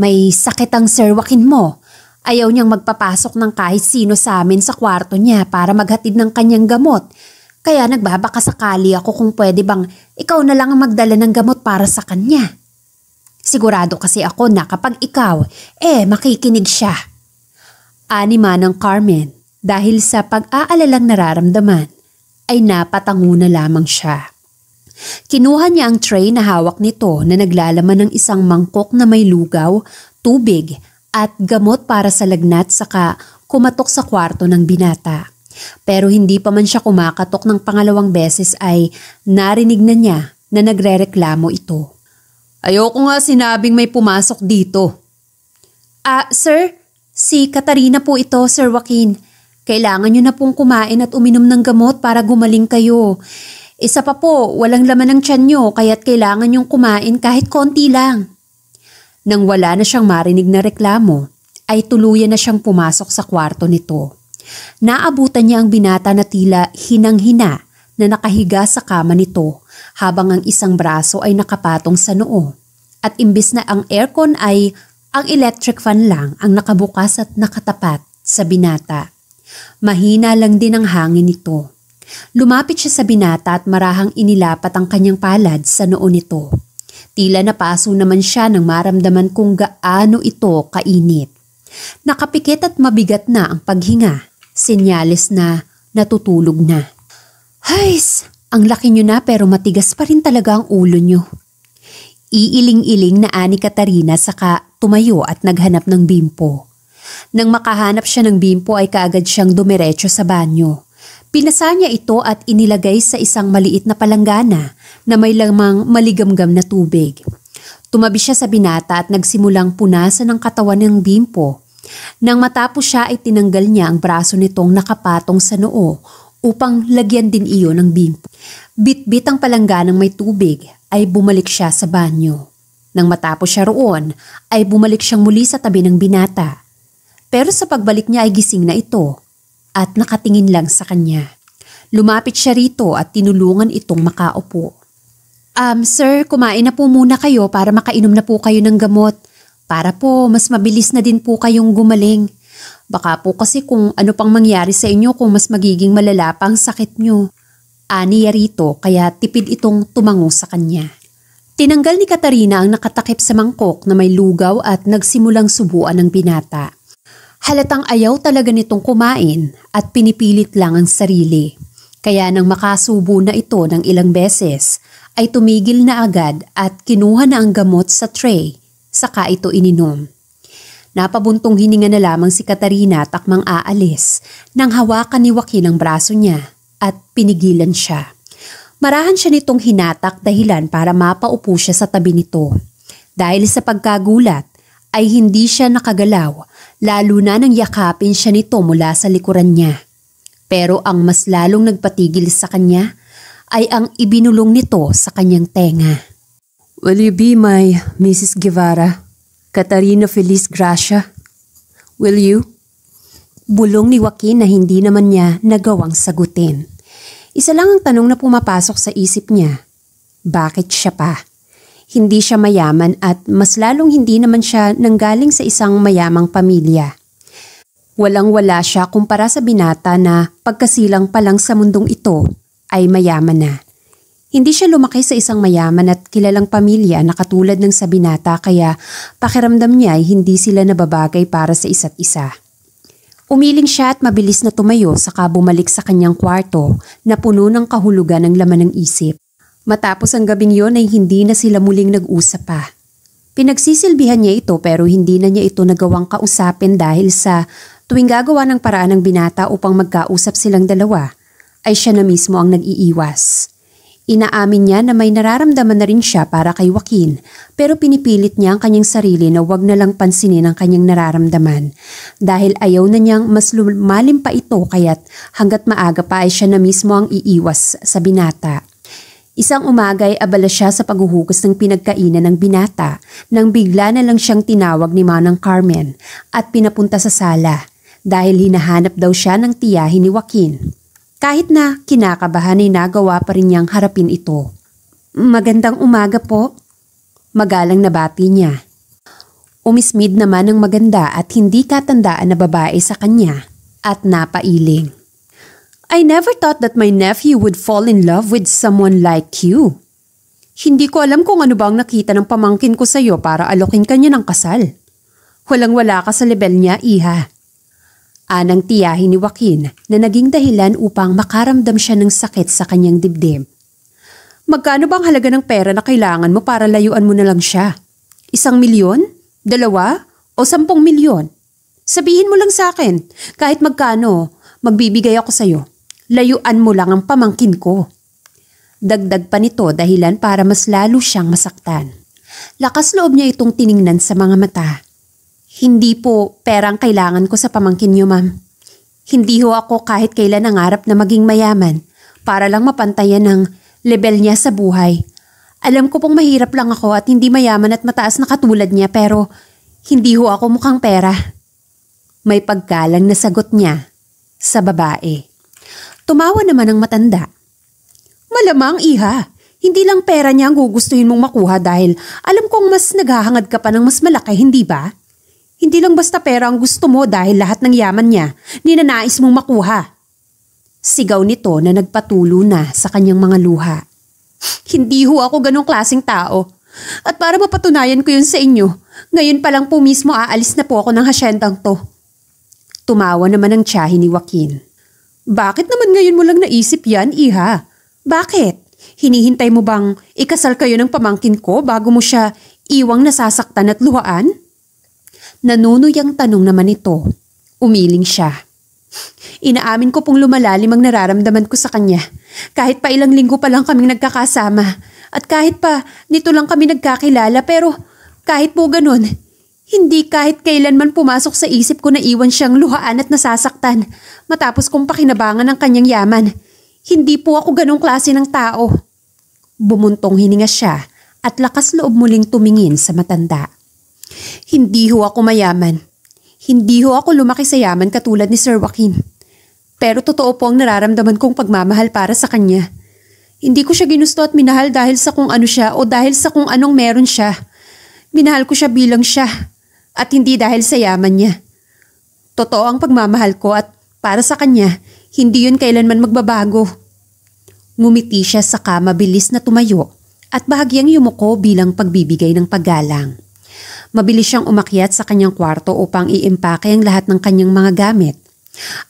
May sakit ang Sir Joaquin mo. Ayaw niyang magpapasok ng kahit sino sa amin sa kwarto niya para maghatid ng kanyang gamot. Kaya nagbabaka sakali ako kung pwede bang ikaw na lang ang magdala ng gamot para sa kanya. Sigurado kasi ako na kapag ikaw, eh makikinig siya. Anima ng Carmen dahil sa pag-aalalang nararamdaman ay napatango na lamang siya. Kinuha niya ang tray na hawak nito na naglalaman ng isang mangkok na may lugaw, tubig at gamot para sa lagnat saka kumatok sa kwarto ng binata. Pero hindi pa man siya kumakatok ng pangalawang beses ay narinig na niya na nagrereklamo ito. Ayoko nga sinabing may pumasok dito. Ah, sir, Si Katarina po ito, Sir Joaquin. Kailangan nyo na pong kumain at uminom ng gamot para gumaling kayo. Isa pa po, walang laman ng tiyan nyo kaya't kailangan nyong kumain kahit konti lang. Nang wala na siyang marinig na reklamo, ay tuluyan na siyang pumasok sa kwarto nito. Naabutan niya ang binata na tila hinang-hina na nakahiga sa kama nito habang ang isang braso ay nakapatong sa noo. At imbis na ang aircon ay ang electric fan lang ang nakabukas at nakatapat sa binata. Mahina lang din ang hangin nito. Lumapit siya sa binata at marahang inilapat ang kanyang palad sa noo nito. Tila napaso naman siya nang maramdaman kung gaano ito kainit. Nakapikit at mabigat na ang paghinga. Senyales na natutulog na. Hays! Ang laki nyo na pero matigas pa rin talaga ang ulo nyo. Iiling-iling na ani Katarina saka tumayo at naghanap ng bimpo. Nang makahanap siya ng bimpo ay kaagad siyang dumiretso sa banyo. Pinasa niya ito at inilagay sa isang maliit na palanggana na may lamang maligamgam na tubig. Tumabi siya sa binata at nagsimulang punasan ang katawan ng bimpo. Nang matapos siya ay tinanggal niya ang braso nitong nakapatong sa noo upang lagyan din iyon ng bimpo. Bitbit -bit ang palangganang may tubig ay bumalik siya sa banyo. Nang matapos siya roon ay bumalik siyang muli sa tabi ng binata. Pero sa pagbalik niya ay gising na ito at nakatingin lang sa kanya. Lumapit siya rito at tinulungan itong makaupo. Um, sir, kumain na po muna kayo para makainom na po kayo ng gamot. Para po mas mabilis na din po kayong gumaling. Baka po kasi kung ano pang mangyari sa inyo kung mas magiging malala pa ang sakit niyo. Aniya rito kaya tipid itong tumango sa kanya. Tinanggal ni Katarina ang nakatakip sa mangkok na may lugaw at nagsimulang subuan ng binata. Halatang ayaw talaga nitong kumain at pinipilit lang ang sarili. Kaya nang makasubo na ito ng ilang beses, ay tumigil na agad at kinuha na ang gamot sa tray, saka ito ininom. Napabuntong hininga na lamang si Katarina takmang aalis nang hawakan ni Joaquin ang braso niya at pinigilan siya. Marahan siya nitong hinatak dahilan para mapaupo siya sa tabi nito. Dahil sa pagkagulat ay hindi siya nakagalaw lalo na nang yakapin siya nito mula sa likuran niya. Pero ang mas lalong nagpatigil sa kanya ay ang ibinulong nito sa kanyang tenga. Will you be my Mrs. Guevara? Katarina Feliz Gracia? Will you? Bulong ni Joaquin na hindi naman niya nagawang sagutin. Isa lang ang tanong na pumapasok sa isip niya. Bakit siya pa? Hindi siya mayaman at mas lalong hindi naman siya nanggaling sa isang mayamang pamilya. Walang-wala siya kumpara sa binata na pagkasilang pa lang sa mundong ito ay mayaman na. Hindi siya lumaki sa isang mayaman at kilalang pamilya na katulad ng sa binata kaya pakiramdam niya ay hindi sila nababagay para sa isa't isa. Umiling siya at mabilis na tumayo saka bumalik sa kanyang kwarto na puno ng kahulugan ng laman ng isip. Matapos ang gabing yon ay hindi na sila muling nag-usap pa. Pinagsisilbihan niya ito pero hindi na niya ito nagawang kausapin dahil sa tuwing gagawa ng paraan ng binata upang magkausap silang dalawa ay siya na mismo ang nag-iiwas. Inaamin niya na may nararamdaman na rin siya para kay Joaquin pero pinipilit niya ang kanyang sarili na wag na lang pansinin ang kanyang nararamdaman dahil ayaw na niyang mas lumalim pa ito kaya't hanggat maaga pa ay siya na mismo ang iiwas sa binata. Isang umaga ay abala siya sa paghuhugas ng pinagkainan ng binata nang bigla na lang siyang tinawag ni Manang Carmen at pinapunta sa sala dahil hinahanap daw siya ng tiyahin ni Joaquin. Kahit na kinakabahan ay nagawa pa rin niyang harapin ito. Magandang umaga po. Magalang na bati niya. Umismid naman ang maganda at hindi katandaan na babae sa kanya at napailing. I never thought that my nephew would fall in love with someone like you. Hindi ko alam kung ano bang nakita ng pamangkin ko sa iyo para alokin kanya ng kasal. Walang-wala ka sa level niya, iha. Anang tiyahin ni Joaquin na naging dahilan upang makaramdam siya ng sakit sa kanyang dibdib. Magkano bang halaga ng pera na kailangan mo para layuan mo na lang siya? Isang milyon? Dalawa? O sampung milyon? Sabihin mo lang sa akin, kahit magkano, magbibigay ako sa iyo. Layuan mo lang ang pamangkin ko. Dagdag pa nito dahilan para mas lalo siyang masaktan. Lakas loob niya itong tiningnan sa mga mata. Hindi po perang kailangan ko sa pamangkin niyo, ma'am. Hindi ho ako kahit kailan nangarap na maging mayaman para lang mapantayan ng level niya sa buhay. Alam ko pong mahirap lang ako at hindi mayaman at mataas na katulad niya pero hindi ho ako mukhang pera. May paggalang na sagot niya sa babae. Tumawa naman ang matanda. Malamang iha, hindi lang pera niya ang gugustuhin mong makuha dahil alam kong mas naghahangad ka pa ng mas malaki, hindi ba? Hindi lang basta pera ang gusto mo dahil lahat ng yaman niya, ninanais mong makuha. Sigaw nito na nagpatulo na sa kanyang mga luha. Hindi ho ako ganong klasing tao. At para mapatunayan ko yun sa inyo, ngayon pa lang po mismo aalis na po ako ng hasyentang to. Tumawa naman ang tiyahe ni Joaquin. Bakit naman ngayon mo lang naisip yan, iha? Bakit? Hinihintay mo bang ikasal kayo ng pamangkin ko bago mo siya iwang nasasaktan at luhaan? Nanunuyang tanong naman ito. Umiling siya. Inaamin ko pong lumalalim ang nararamdaman ko sa kanya. Kahit pa ilang linggo pa lang kaming nagkakasama. At kahit pa nito lang kami nagkakilala pero kahit po ganun, hindi kahit kailanman pumasok sa isip ko na iwan siyang luhaan at nasasaktan matapos kong pakinabangan ang kanyang yaman. Hindi po ako ganong klase ng tao. Bumuntong hininga siya at lakas loob muling tumingin sa matanda. Hindi ho ako mayaman. Hindi ho ako lumaki sa yaman katulad ni Sir Joaquin. Pero totoo po ang nararamdaman kong pagmamahal para sa kanya. Hindi ko siya ginusto at minahal dahil sa kung ano siya o dahil sa kung anong meron siya. Minahal ko siya bilang siya at hindi dahil sa yaman niya. Totoo ang pagmamahal ko at para sa kanya, hindi yun kailanman magbabago. Ngumiti siya sa kama bilis na tumayo at bahagyang yumuko bilang pagbibigay ng paggalang. Mabilis siyang umakyat sa kanyang kwarto upang iimpake ang lahat ng kanyang mga gamit.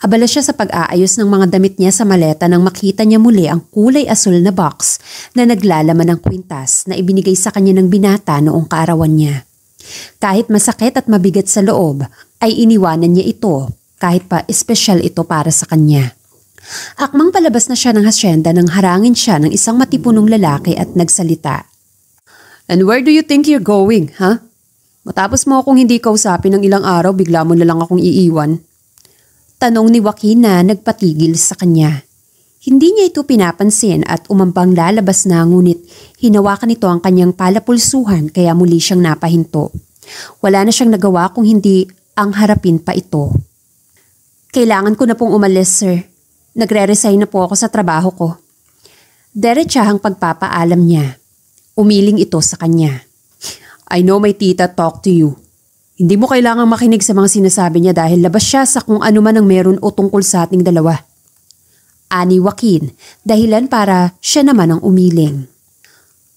Abala siya sa pag-aayos ng mga damit niya sa maleta nang makita niya muli ang kulay asul na box na naglalaman ng kwintas na ibinigay sa kanya ng binata noong kaarawan niya. Kahit masakit at mabigat sa loob, ay iniwanan niya ito kahit pa espesyal ito para sa kanya. Akmang palabas na siya ng hasyenda nang harangin siya ng isang matipunong lalaki at nagsalita. And where do you think you're going, huh? Matapos mo akong hindi kausapin ng ilang araw, bigla mo na lang akong iiwan. Tanong ni Wakina nagpatigil sa kanya. Hindi niya ito pinapansin at umambang lalabas na ngunit hinawakan nito ang kanyang palapulsuhan kaya muli siyang napahinto. Wala na siyang nagawa kung hindi ang harapin pa ito. Kailangan ko na pong umalis, sir. Nagre-resign na po ako sa trabaho ko. Derechahang pagpapaalam niya. Umiling ito sa kanya. I know my tita talk to you. Hindi mo kailangang makinig sa mga sinasabi niya dahil labas siya sa kung ano man ang meron o tungkol sa ating dalawa. Ani Joaquin, dahilan para siya naman ang umiling.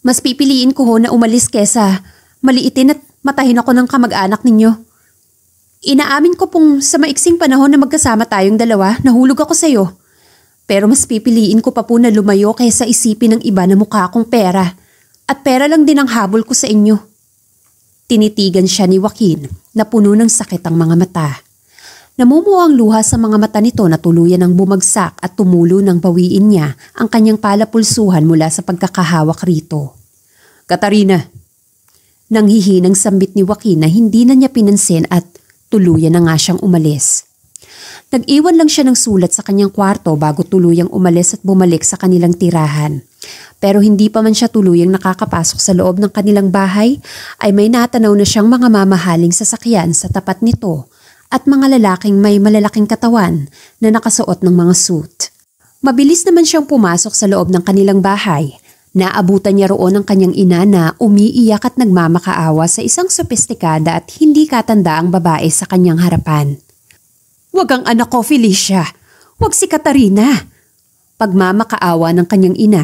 Mas pipiliin ko ho na umalis kesa maliitin at matahin ako ng kamag-anak ninyo. Inaamin ko pong sa maiksing panahon na magkasama tayong dalawa, nahulog ako sa'yo. Pero mas pipiliin ko pa po na lumayo kaysa isipin ng iba na mukha akong pera. At pera lang din ang habol ko sa inyo. Tinitigan siya ni Joaquin na puno ng sakit ang mga mata. Namumuo ang luha sa mga mata nito na tuluyan ang bumagsak at tumulo nang bawiin niya ang kanyang palapulsuhan mula sa pagkakahawak rito. Katarina! Nanghihinang sambit ni Joaquin na hindi na niya pinansin at tuluyan na nga siyang umalis. Nag-iwan lang siya ng sulat sa kanyang kwarto bago tuluyang umalis at bumalik sa kanilang tirahan. Pero hindi pa man siya tuluyang nakakapasok sa loob ng kanilang bahay ay may natanaw na siyang mga mamahaling sasakyan sa tapat nito at mga lalaking may malalaking katawan na nakasuot ng mga suit. Mabilis naman siyang pumasok sa loob ng kanilang bahay. Naabutan niya roon ang kanyang ina na umiiyak at nagmamakaawa sa isang sopistikada at hindi katandaang babae sa kanyang harapan. Huwag ang anak ko, Felicia! Huwag si Katarina! Pagmamakaawa ng kanyang ina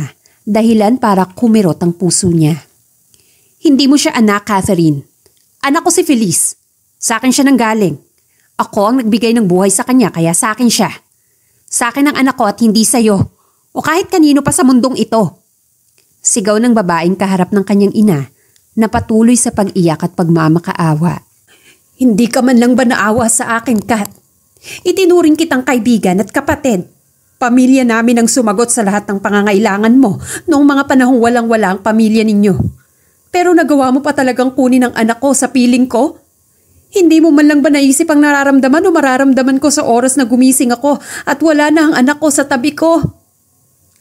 dahilan para kumirot ang puso niya. Hindi mo siya anak, Catherine. Anak ko si Felice. Sa akin siya nanggaling. Ako ang nagbigay ng buhay sa kanya kaya sa akin siya. Sa akin ang anak ko at hindi sa'yo. O kahit kanino pa sa mundong ito. Sigaw ng babaeng kaharap ng kanyang ina na patuloy sa pag-iyak at pagmamakaawa. Hindi ka man lang ba naawa sa akin, Kat? Itinuring kitang kaibigan at kapatid Pamilya namin ang sumagot sa lahat ng pangangailangan mo noong mga panahong walang-wala ang pamilya ninyo. Pero nagawa mo pa talagang kunin ang anak ko sa piling ko? Hindi mo man lang ba naisip ang nararamdaman o mararamdaman ko sa oras na gumising ako at wala na ang anak ko sa tabi ko?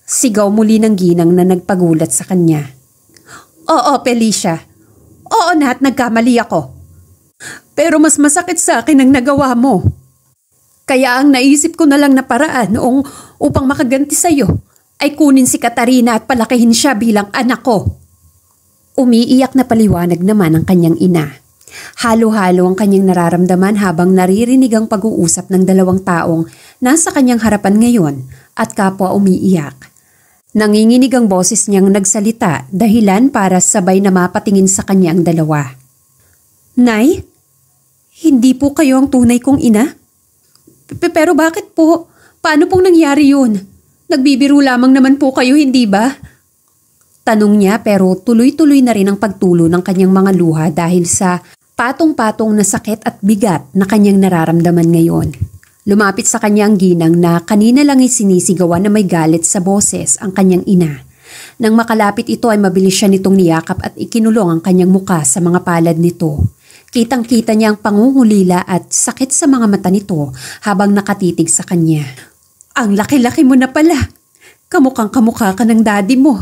Sigaw muli ng ginang na nagpagulat sa kanya. Oo, Felicia. Oo, Nat, nagkamali ako. Pero mas masakit sa akin ang nagawa mo. Kaya ang naisip ko na lang na paraan noong upang makaganti sa'yo ay kunin si Katarina at palakihin siya bilang anak ko. Umiiyak na paliwanag naman ang kanyang ina. Halo-halo ang kanyang nararamdaman habang naririnig ang pag-uusap ng dalawang taong nasa kanyang harapan ngayon at kapwa umiiyak. Nanginginig ang boses niyang nagsalita dahilan para sabay na mapatingin sa kanya dalawa. Nay, hindi po kayo ang tunay kong ina? Pero bakit po? Paano pong nangyari yun? Nagbibiro lamang naman po kayo, hindi ba? Tanong niya pero tuloy-tuloy na rin ang pagtulo ng kanyang mga luha dahil sa patong-patong na sakit at bigat na kanyang nararamdaman ngayon. Lumapit sa kanya ang ginang na kanina lang ay isinisigawan na may galit sa boses ang kanyang ina. Nang makalapit ito ay mabilis siya nitong niyakap at ikinulong ang kanyang muka sa mga palad nito. Kitang-kita niya ang pangungulila at sakit sa mga mata nito habang nakatitig sa kanya. Ang laki-laki mo na pala. Kamukhang kamukha ka ng daddy mo.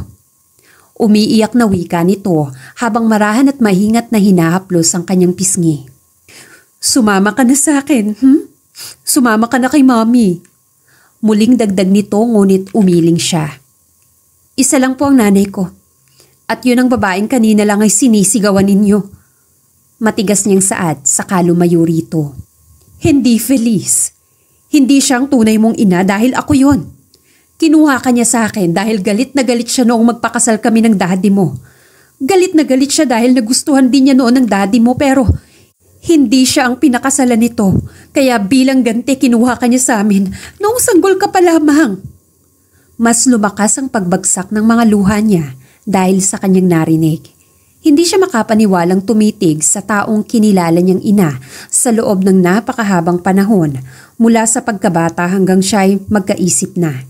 Umiiyak na wika nito habang marahan at mahingat na hinahaplos ang kanyang pisngi. Sumama ka na sa akin, hmm? Sumama ka na kay mommy. Muling dagdag nito ngunit umiling siya. Isa lang po ang nanay ko. At yun ang babaeng kanina lang ay sinisigawan ninyo. Matigas niyang saad saka lumayo rito. Hindi Feliz. Hindi siyang tunay mong ina dahil ako yon. Kinuha ka niya sa akin dahil galit na galit siya noong magpakasal kami ng daddy mo. Galit na galit siya dahil nagustuhan din niya noon ng daddy mo pero hindi siya ang pinakasalan nito. Kaya bilang ganti kinuha ka niya sa amin noong sanggol ka pa lamang. Mas lumakas ang pagbagsak ng mga luha niya dahil sa kanyang narinig. Hindi siya makapaniwalang tumitig sa taong kinilala niyang ina sa loob ng napakahabang panahon mula sa pagkabata hanggang siya'y magkaisip na.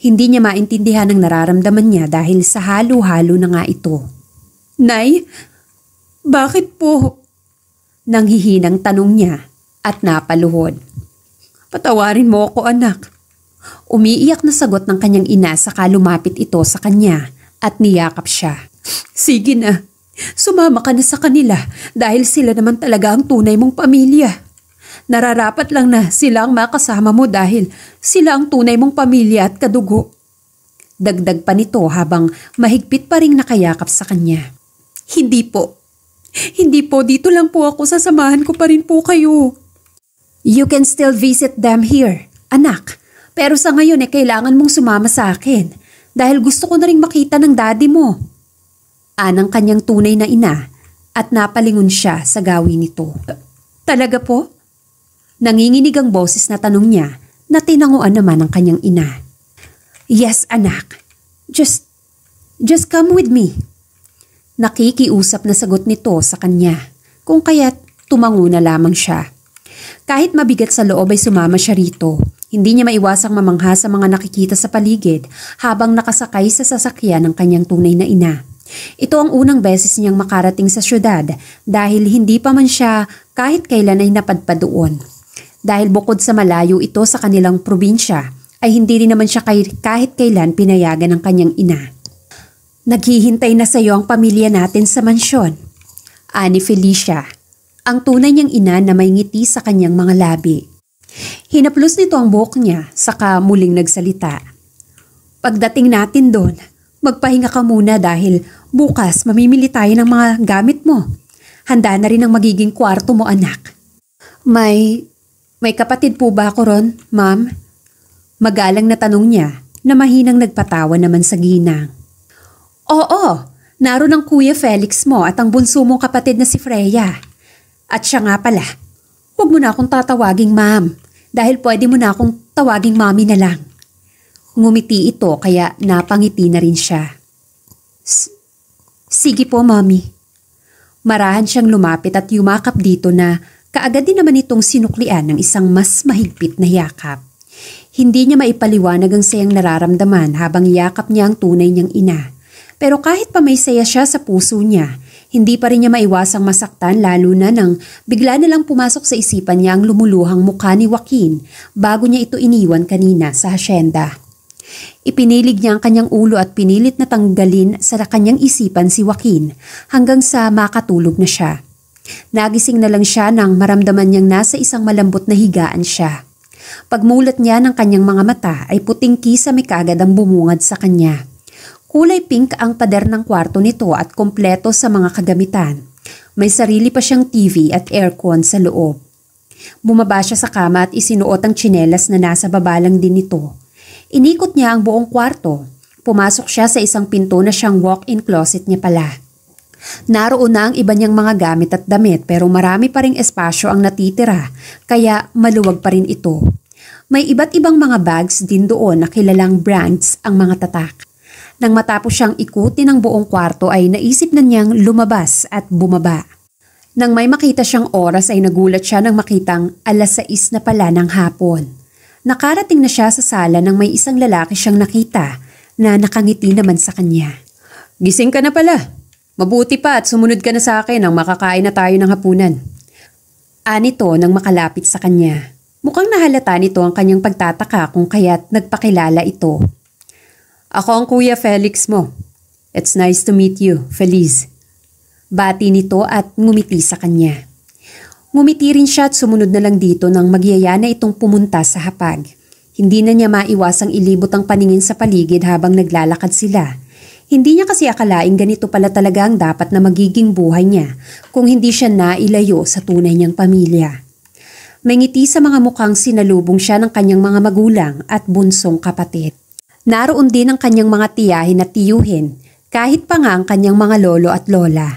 Hindi niya maintindihan ang nararamdaman niya dahil sa halo-halo na nga ito. Nay, bakit po? Nang hihinang tanong niya at napaluhod. Patawarin mo ako anak. Umiiyak na sagot ng kanyang ina saka lumapit ito sa kanya at niyakap siya. Sige na, Sumama ka na sa kanila dahil sila naman talaga ang tunay mong pamilya. Nararapat lang na sila ang makasama mo dahil sila ang tunay mong pamilya at kadugo. Dagdag pa nito habang mahigpit pa rin nakayakap sa kanya. Hindi po. Hindi po, dito lang po ako, sasamahan ko pa rin po kayo. You can still visit them here, anak. Pero sa ngayon eh kailangan mong sumama sa akin dahil gusto ko na rin makita ng daddy mo anang kanyang tunay na ina at napalingon siya sa gawi nito. Talaga po? Nanginginig ang boses na tanong niya na tinanguan naman ang kanyang ina. Yes, anak. Just, just come with me. Nakikiusap na sagot nito sa kanya kung kaya't tumango na lamang siya. Kahit mabigat sa loob ay sumama siya rito. Hindi niya maiwasang mamangha sa mga nakikita sa paligid habang nakasakay sa sasakyan ng kanyang tunay na ina. Ito ang unang beses niyang makarating sa syudad dahil hindi pa man siya kahit kailan ay napadpa doon. Dahil bukod sa malayo ito sa kanilang probinsya, ay hindi rin naman siya kahit kailan pinayagan ng kanyang ina. Naghihintay na sa iyo ang pamilya natin sa mansyon. Ani Felicia, ang tunay niyang ina na may ngiti sa kanyang mga labi. Hinaplos nito ang buhok niya, saka muling nagsalita. Pagdating natin doon, Magpahinga ka muna dahil bukas mamimili tayo ng mga gamit mo. Handa na rin ang magiging kwarto mo anak. May, may kapatid po ba ako ron, ma'am? Magalang na tanong niya na mahinang nagpatawa naman sa ginang. Oo, naroon ang kuya Felix mo at ang bunso mong kapatid na si Freya. At siya nga pala, huwag mo na akong tatawaging ma'am dahil pwede mo na akong tawaging mami na lang. Ngumiti ito kaya napangiti na rin siya. Sige po, Mommy. Marahan siyang lumapit at yumakap dito na kaagad din naman itong sinuklian ng isang mas mahigpit na yakap. Hindi niya maipaliwanag ang sayang nararamdaman habang yakap niya ang tunay niyang ina. Pero kahit pa may saya siya sa puso niya, hindi pa rin niya maiwasang masaktan lalo na nang bigla na lang pumasok sa isipan niya ang lumuluhang mukha ni Joaquin bago niya ito iniwan kanina sa hasyenda. Ipinilig niya ang kanyang ulo at pinilit na tanggalin sa kanyang isipan si Joaquin hanggang sa makatulog na siya. Nagising na lang siya nang maramdaman niyang nasa isang malambot na higaan siya. Pagmulat niya ng kanyang mga mata ay puting kisa may kaagad ang bumungad sa kanya. Kulay pink ang pader ng kwarto nito at kompleto sa mga kagamitan. May sarili pa siyang TV at aircon sa loob. Bumaba siya sa kama at isinuot ang tsinelas na nasa baba lang din nito. Inikot niya ang buong kwarto. Pumasok siya sa isang pinto na siyang walk-in closet niya pala. Naroon na ang iba niyang mga gamit at damit pero marami pa ring espasyo ang natitira kaya maluwag pa rin ito. May iba't ibang mga bags din doon na kilalang brands ang mga tatak. Nang matapos siyang ikutin ang buong kwarto ay naisip na niyang lumabas at bumaba. Nang may makita siyang oras ay nagulat siya nang makitang alas 6 na pala ng hapon. Nakarating na siya sa sala nang may isang lalaki siyang nakita na nakangiti naman sa kanya. Gising ka na pala. Mabuti pa at sumunod ka na sa akin nang makakain na tayo ng hapunan. Anito nang makalapit sa kanya. Mukhang nahalata nito ang kanyang pagtataka kung kaya't nagpakilala ito. Ako ang Kuya Felix mo. It's nice to meet you, Feliz. Bati nito at ngumiti sa kanya. Ngumiti rin siya at sumunod na lang dito nang magyaya na itong pumunta sa hapag. Hindi na niya maiwasang ilibot ang paningin sa paligid habang naglalakad sila. Hindi niya kasi akalaing ganito pala talaga ang dapat na magiging buhay niya kung hindi siya nailayo sa tunay niyang pamilya. May ngiti sa mga mukhang sinalubong siya ng kanyang mga magulang at bunsong kapatid. Naroon din ang kanyang mga tiyahin at tiyuhin, kahit pa nga ang kanyang mga lolo at lola.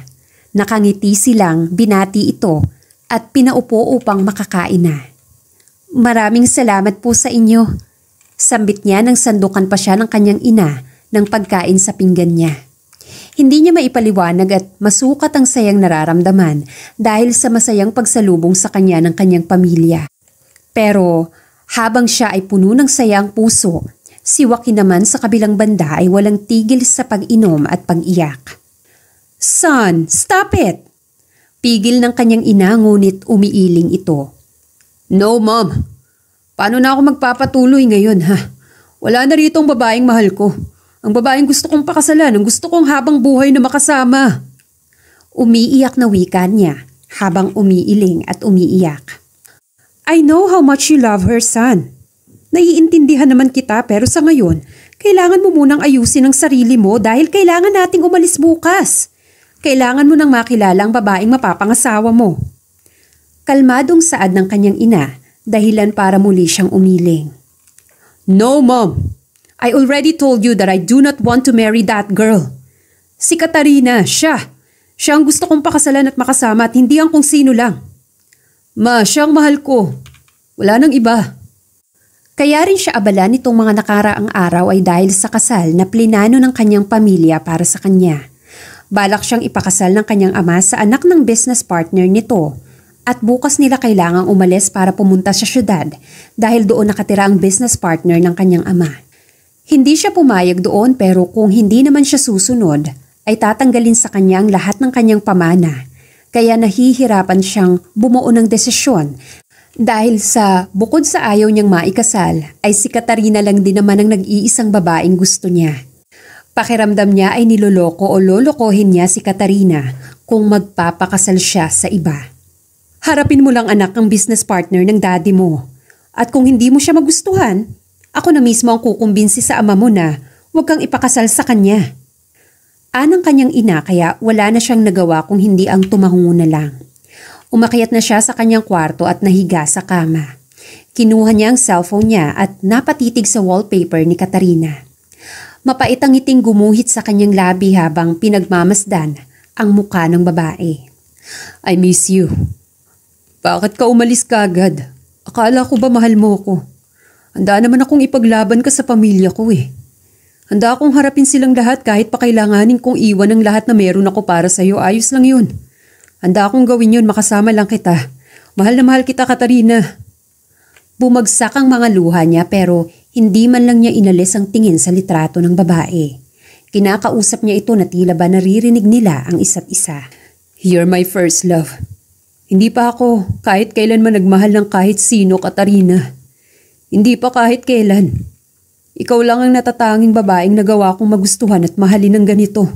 Nakangiti silang binati ito at pinaupo upang makakain na. Maraming salamat po sa inyo. Sambit niya nang sandukan pa siya ng kanyang ina ng pagkain sa pinggan niya. Hindi niya maipaliwanag at masukat ang sayang nararamdaman dahil sa masayang pagsalubong sa kanya ng kanyang pamilya. Pero habang siya ay puno ng sayang puso, si Waki naman sa kabilang banda ay walang tigil sa pag-inom at pag-iyak. Son, stop it! Pigil ng kanyang ina ngunit umiiling ito. No, mom. Paano na ako magpapatuloy ngayon, ha? Wala na rito ang babaeng mahal ko. Ang babaeng gusto kong pakasalan, ang gusto kong habang buhay na makasama. Umiiyak na wika niya habang umiiling at umiiyak. I know how much you love her, son. Naiintindihan naman kita pero sa ngayon, kailangan mo munang ayusin ang sarili mo dahil kailangan nating umalis bukas. Kailangan mo nang makilala ang babaeng mapapangasawa mo. Kalmadong saad ng kanyang ina, dahilan para muli siyang umiling. No, Mom! I already told you that I do not want to marry that girl. Si Katarina, siya. Siya ang gusto kong pakasalan at makasama at hindi ang kung sino lang. Ma, siya ang mahal ko. Wala nang iba. Kaya rin siya abala nitong mga nakaraang araw ay dahil sa kasal na plinano ng kanyang pamilya para sa kanya. Balak siyang ipakasal ng kanyang ama sa anak ng business partner nito. At bukas nila kailangang umalis para pumunta sa syudad dahil doon nakatira ang business partner ng kanyang ama. Hindi siya pumayag doon pero kung hindi naman siya susunod, ay tatanggalin sa kanya ang lahat ng kanyang pamana. Kaya nahihirapan siyang bumuo ng desisyon dahil sa bukod sa ayaw niyang maikasal, ay si Katarina lang din naman ang nag-iisang babaeng gusto niya. Pakiramdam niya ay niloloko o lolokohin niya si Katarina kung magpapakasal siya sa iba. Harapin mo lang anak ang business partner ng daddy mo. At kung hindi mo siya magustuhan, ako na mismo ang kukumbinsi sa ama mo na huwag kang ipakasal sa kanya. Anang kanyang ina kaya wala na siyang nagawa kung hindi ang tumango na lang. Umakyat na siya sa kanyang kwarto at nahiga sa kama. Kinuha niya ang cellphone niya at napatitig sa wallpaper ni Katarina. Mapait ang ngiting gumuhit sa kanyang labi habang pinagmamasdan ang muka ng babae. I miss you. Bakit ka umalis ka agad? Akala ko ba mahal mo ako? Handa naman akong ipaglaban ka sa pamilya ko eh. Handa akong harapin silang lahat kahit pakailanganin kong iwan ang lahat na meron ako para sa'yo. Ayos lang yun. Handa akong gawin yun, makasama lang kita. Mahal na mahal kita, Katarina. Bumagsak ang mga luha niya pero hindi man lang niya inalis ang tingin sa litrato ng babae. Kinakausap niya ito na tila ba naririnig nila ang isa't isa. You're my first love. Hindi pa ako kahit kailan man nagmahal ng kahit sino, Katarina. Hindi pa kahit kailan. Ikaw lang ang natatanging babaeng nagawa kong magustuhan at mahalin ng ganito.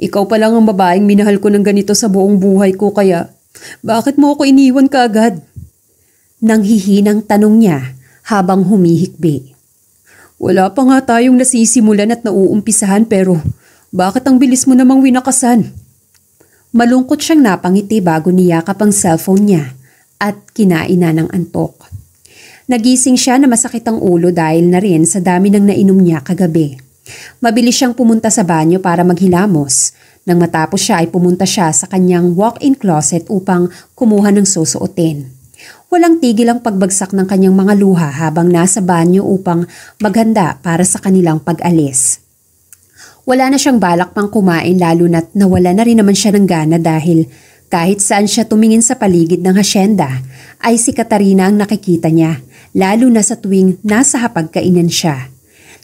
Ikaw pa lang ang babaeng minahal ko ng ganito sa buong buhay ko kaya bakit mo ako iniwan kaagad? Nang tanong niya habang humihikbi. Wala pa nga tayong nasisimulan at nauumpisahan pero bakit ang bilis mo namang winakasan? Malungkot siyang napangiti bago niyakap ang cellphone niya at kinain ng antok. Nagising siya na masakit ang ulo dahil na rin sa dami ng nainom niya kagabi. Mabilis siyang pumunta sa banyo para maghilamos. Nang matapos siya ay pumunta siya sa kanyang walk-in closet upang kumuha ng susuotin. Walang tigil ang pagbagsak ng kanyang mga luha habang nasa banyo upang maghanda para sa kanilang pag-alis. Wala na siyang balak pang kumain lalo na't nawala na rin naman siya ng gana dahil kahit saan siya tumingin sa paligid ng hasyenda ay si Katarina ang nakikita niya lalo na sa tuwing nasa hapagkainan siya.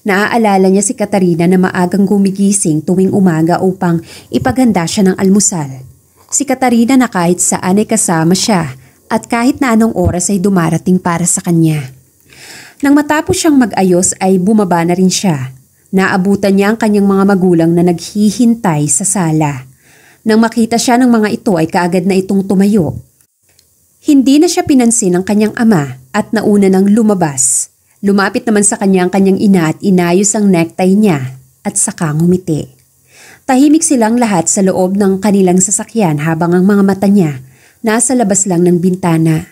Naaalala niya si Katarina na maagang gumigising tuwing umaga upang ipaghanda siya ng almusal. Si Katarina na kahit saan ay kasama siya at kahit na anong oras ay dumarating para sa kanya. Nang matapos siyang mag-ayos ay bumaba na rin siya. Naabutan niya ang kanyang mga magulang na naghihintay sa sala. Nang makita siya ng mga ito ay kaagad na itong tumayo. Hindi na siya pinansin ng kanyang ama at nauna nang lumabas. Lumapit naman sa kanya ang kanyang ina at inayos ang necktie niya at saka ngumiti. Tahimik silang lahat sa loob ng kanilang sasakyan habang ang mga mata niya Nasa labas lang ng bintana.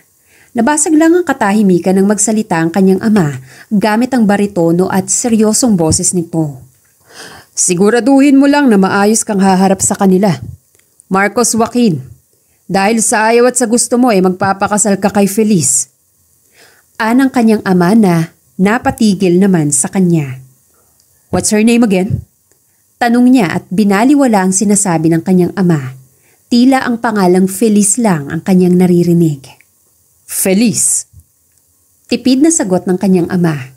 Nabasag lang ang katahimikan ng magsalita ang kanyang ama gamit ang baritono at seryosong boses nito. Siguraduhin mo lang na maayos kang haharap sa kanila. Marcos Joaquin, dahil sa ayaw at sa gusto mo ay eh, magpapakasal ka kay Feliz. Anang kanyang ama na napatigil naman sa kanya. What's her name again? Tanong niya at binaliwala ang sinasabi ng kanyang ama. Tila ang pangalang Feliz lang ang kanyang naririnig. Feliz! Tipid na sagot ng kanyang ama.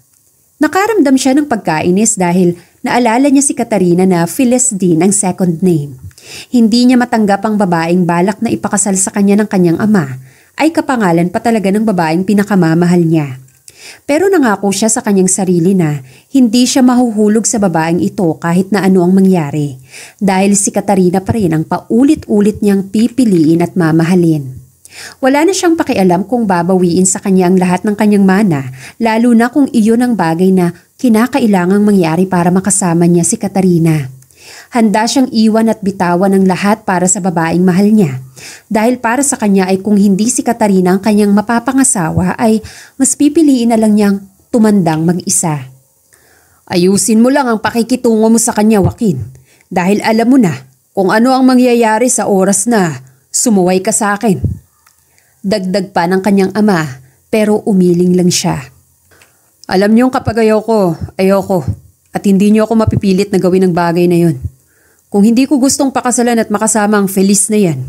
Nakaramdam siya ng pagkainis dahil naalala niya si Katarina na Phyllis din ang second name. Hindi niya matanggap ang babaeng balak na ipakasal sa kanya ng kanyang ama ay kapangalan pa talaga ng babaeng pinakamamahal niya. Pero nangako siya sa kanyang sarili na hindi siya mahuhulog sa babaeng ito kahit na ano ang mangyari dahil si Katarina pa rin ang paulit-ulit niyang pipiliin at mamahalin. Wala na siyang pakialam kung babawiin sa kanya ang lahat ng kanyang mana, lalo na kung iyon ang bagay na kinakailangang mangyari para makasama niya si Katarina. Handa siyang iwan at bitawan ng lahat para sa babaeng mahal niya. Dahil para sa kanya ay kung hindi si Katarina ang kanyang mapapangasawa ay mas pipiliin na lang niyang tumandang mag-isa. Ayusin mo lang ang pakikitungo mo sa kanya, Joaquin. Dahil alam mo na kung ano ang mangyayari sa oras na sumuway ka sa akin. Dagdag pa ng kanyang ama pero umiling lang siya. Alam niyong kapag ayoko, ayoko. At hindi niyo ako mapipilit na gawin ang bagay na yon. Kung hindi ko gustong pakasalan at makasama ang Feliz na yan,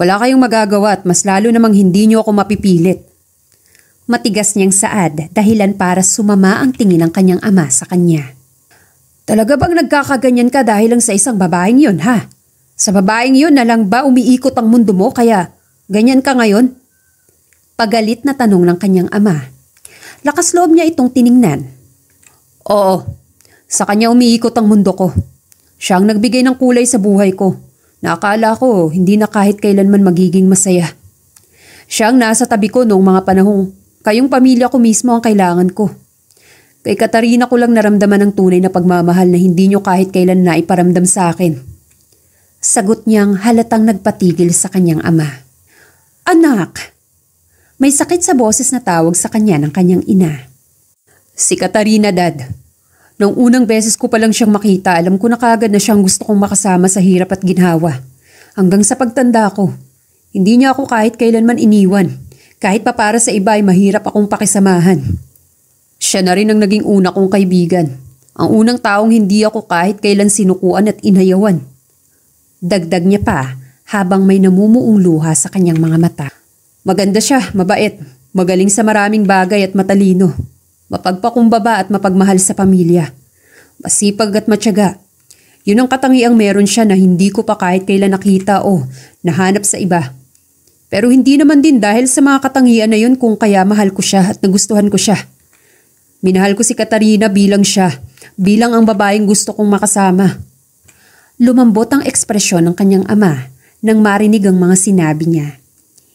wala kayong magagawa at mas lalo namang hindi niyo ako mapipilit. Matigas niyang saad dahilan para sumama ang tingin ng kanyang ama sa kanya. Talaga bang nagkakaganyan ka dahil lang sa isang babaeng yon ha? Sa babaeng yon na lang ba umiikot ang mundo mo kaya ganyan ka ngayon? Pagalit na tanong ng kanyang ama. Lakas loob niya itong tiningnan. Oo, sa kanya umiikot ang mundo ko. Siya ang nagbigay ng kulay sa buhay ko. Nakakala ko hindi na kahit kailanman magiging masaya. Siya ang nasa tabi ko noong mga panahong kayong pamilya ko mismo ang kailangan ko. Kay Katarina ko lang naramdaman ang tunay na pagmamahal na hindi nyo kahit kailan na iparamdam sa akin. Sagot niyang halatang nagpatigil sa kanyang ama. Anak! May sakit sa boses na tawag sa kanya ng kanyang ina. Si Katarina, Dad. Noong unang beses ko pa lang siyang makita, alam ko na kagad na siyang gusto kong makasama sa hirap at ginhawa. Hanggang sa pagtanda ko. Hindi niya ako kahit kailanman iniwan. Kahit pa para sa iba ay mahirap akong pakisamahan. Siya na rin ang naging una kong kaibigan. Ang unang taong hindi ako kahit kailan sinukuan at inayawan. Dagdag niya pa habang may namumuong luha sa kanyang mga mata. Maganda siya, mabait, magaling sa maraming bagay at matalino. Mapagpakumbaba at mapagmahal sa pamilya. Masipag at matyaga. Yun ang katangiang meron siya na hindi ko pa kahit kailan nakita o nahanap sa iba. Pero hindi naman din dahil sa mga katangian na yun kung kaya mahal ko siya at nagustuhan ko siya. Minahal ko si Katarina bilang siya, bilang ang babaeng gusto kong makasama. Lumambot ang ekspresyon ng kanyang ama nang marinig ang mga sinabi niya.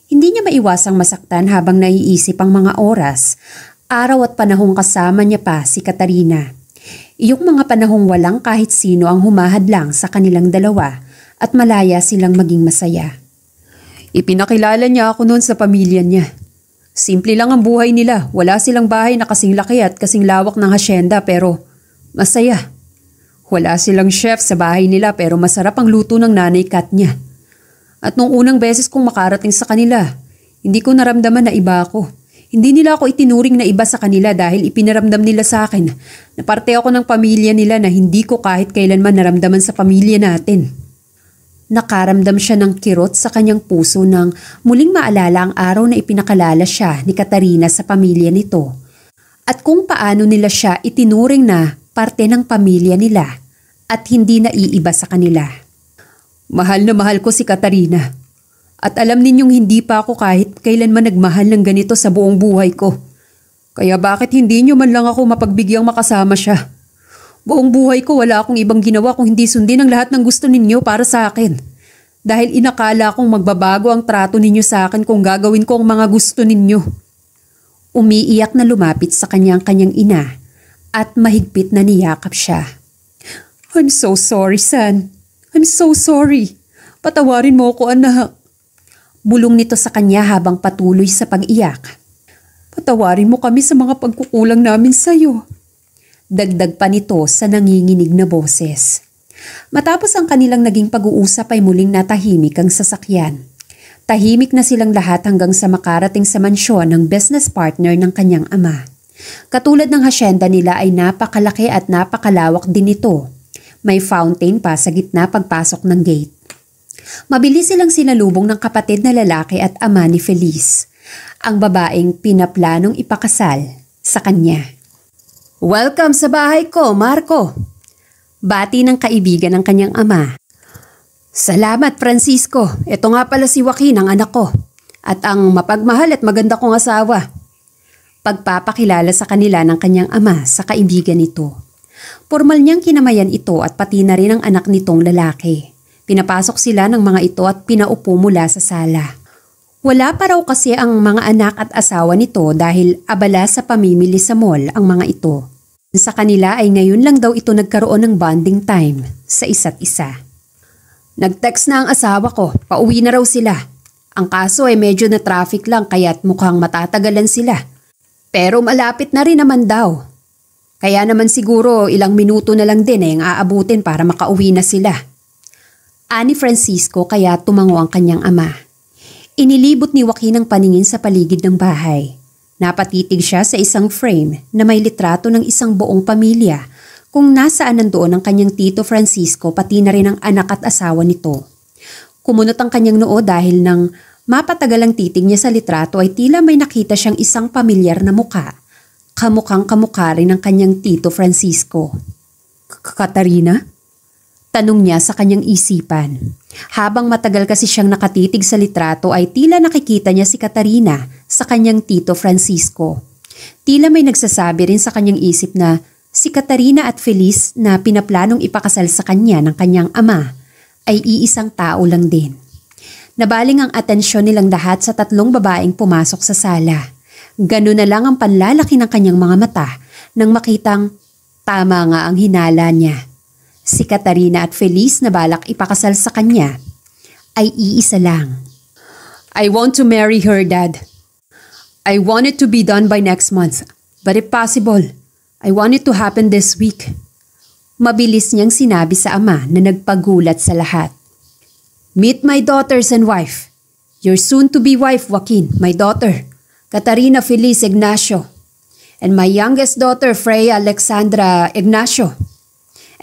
Hindi niya maiwasang masaktan habang naiisip ang mga oras araw at panahong kasama niya pa si Katarina. Iyong mga panahong walang kahit sino ang humahadlang sa kanilang dalawa at malaya silang maging masaya. Ipinakilala niya ako noon sa pamilya niya. Simple lang ang buhay nila. Wala silang bahay na kasing laki at kasing lawak ng hasyenda pero masaya. Wala silang chef sa bahay nila pero masarap ang luto ng nanay Kat niya. At nung unang beses kong makarating sa kanila, hindi ko naramdaman na iba ako. Hindi nila ako itinuring na iba sa kanila dahil ipinaramdam nila sa akin na parte ako ng pamilya nila na hindi ko kahit kailanman naramdaman sa pamilya natin. Nakaramdam siya ng kirot sa kanyang puso nang muling maalala ang araw na ipinakalala siya ni Katarina sa pamilya nito. At kung paano nila siya itinuring na parte ng pamilya nila at hindi na iiba sa kanila. Mahal na mahal ko si Katarina. At alam ninyong hindi pa ako kahit kailan man nagmahal ng ganito sa buong buhay ko. Kaya bakit hindi nyo man lang ako mapagbigyang makasama siya? Buong buhay ko wala akong ibang ginawa kung hindi sundin ang lahat ng gusto ninyo para sa akin. Dahil inakala kong magbabago ang trato ninyo sa akin kung gagawin ko ang mga gusto ninyo. Umiiyak na lumapit sa kanyang kanyang ina at mahigpit na niyakap siya. I'm so sorry, son. I'm so sorry. Patawarin mo ako, anak. Bulong nito sa kanya habang patuloy sa pag-iyak. Patawarin mo kami sa mga pagkukulang namin sa'yo. Dagdag pa nito sa nanginginig na boses. Matapos ang kanilang naging pag-uusap ay muling natahimik ang sasakyan. Tahimik na silang lahat hanggang sa makarating sa mansyon ng business partner ng kanyang ama. Katulad ng hasyenda nila ay napakalaki at napakalawak din ito. May fountain pa sa gitna pagpasok ng gate. Mabilis silang sinalubong ng kapatid na lalaki at ama ni Feliz, ang babaeng pinaplanong ipakasal sa kanya. Welcome sa bahay ko, Marco! Bati ng kaibigan ng kanyang ama. Salamat, Francisco. Ito nga pala si Joaquin, ang anak ko. At ang mapagmahal at maganda kong asawa. Pagpapakilala sa kanila ng kanyang ama sa kaibigan nito. Formal niyang kinamayan ito at pati na rin ang anak nitong lalaki. Pinapasok sila ng mga ito at pinaupo mula sa sala. Wala pa raw kasi ang mga anak at asawa nito dahil abala sa pamimili sa mall ang mga ito. Sa kanila ay ngayon lang daw ito nagkaroon ng bonding time sa isa't isa. Nag-text na ang asawa ko, pauwi na raw sila. Ang kaso ay medyo na traffic lang kaya't mukhang matatagalan sila. Pero malapit na rin naman daw. Kaya naman siguro ilang minuto na lang din ay eh ang aabutin para makauwi na sila. Ani Francisco kaya tumango ang kanyang ama. Inilibot ni Joaquin ang paningin sa paligid ng bahay. Napatitig siya sa isang frame na may litrato ng isang buong pamilya kung nasaan nandoon ang kanyang tito Francisco pati na rin ang anak at asawa nito. Kumunot ang kanyang noo dahil nang mapatagal ang titig niya sa litrato ay tila may nakita siyang isang pamilyar na muka. Kamukhang kamukha rin ang kanyang tito Francisco. Katarina? Tanong niya sa kanyang isipan. Habang matagal kasi siyang nakatitig sa litrato ay tila nakikita niya si Katarina sa kanyang tito Francisco. Tila may nagsasabi rin sa kanyang isip na si Katarina at Feliz na pinaplanong ipakasal sa kanya ng kanyang ama ay iisang tao lang din. Nabaling ang atensyon nilang lahat sa tatlong babaeng pumasok sa sala. Gano na lang ang panlalaki ng kanyang mga mata nang makitang tama nga ang hinala niya. Si Katarina at Feliz na balak ipakasal sa kanya ay iisa lang. I want to marry her, Dad. I want it to be done by next month. But if possible, I want it to happen this week. Mabilis niyang sinabi sa ama na nagpagulat sa lahat. Meet my daughters and wife. Your soon-to-be wife, Joaquin, my daughter, Katarina Feliz Ignacio, and my youngest daughter, Freya Alexandra Ignacio.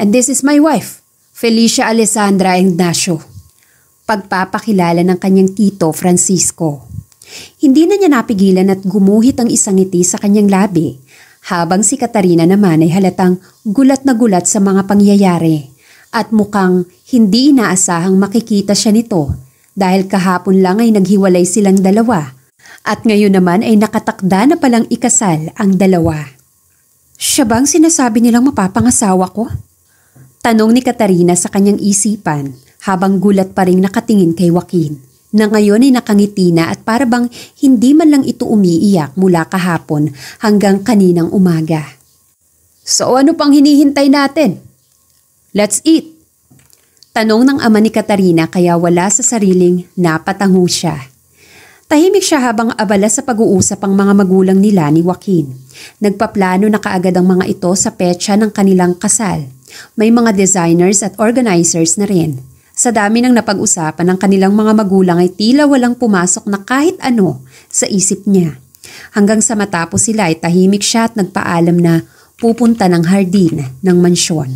And this is my wife, Felicia Alessandra Ignacio. Pagpapakilala ng kanyang tito Francisco. Hindi na niya napigilan at gumuhit ang isang ngiti sa kanyang labi, habang si Katarina naman ay halatang gulat na gulat sa mga pangyayari at mukhang hindi inaasahang makikita siya nito dahil kahapon lang ay naghiwalay silang dalawa at ngayon naman ay nakatakda na palang ikasal ang dalawa. Siya bang sinasabi nilang mapapangasawa ko? Tanong ni Katarina sa kanyang isipan habang gulat pa rin nakatingin kay Joaquin na ngayon ay nakangiti na at parabang hindi man lang ito umiiyak mula kahapon hanggang kaninang umaga. So ano pang hinihintay natin? Let's eat! Tanong ng ama ni Katarina kaya wala sa sariling napatango siya. Tahimik siya habang abala sa pag-uusap ang mga magulang nila ni Joaquin. Nagpaplano na kaagad ang mga ito sa petsa ng kanilang kasal may mga designers at organizers na rin. Sa dami ng napag-usapan ng kanilang mga magulang ay tila walang pumasok na kahit ano sa isip niya. Hanggang sa matapos sila ay tahimik siya at nagpaalam na pupunta ng hardin ng mansyon.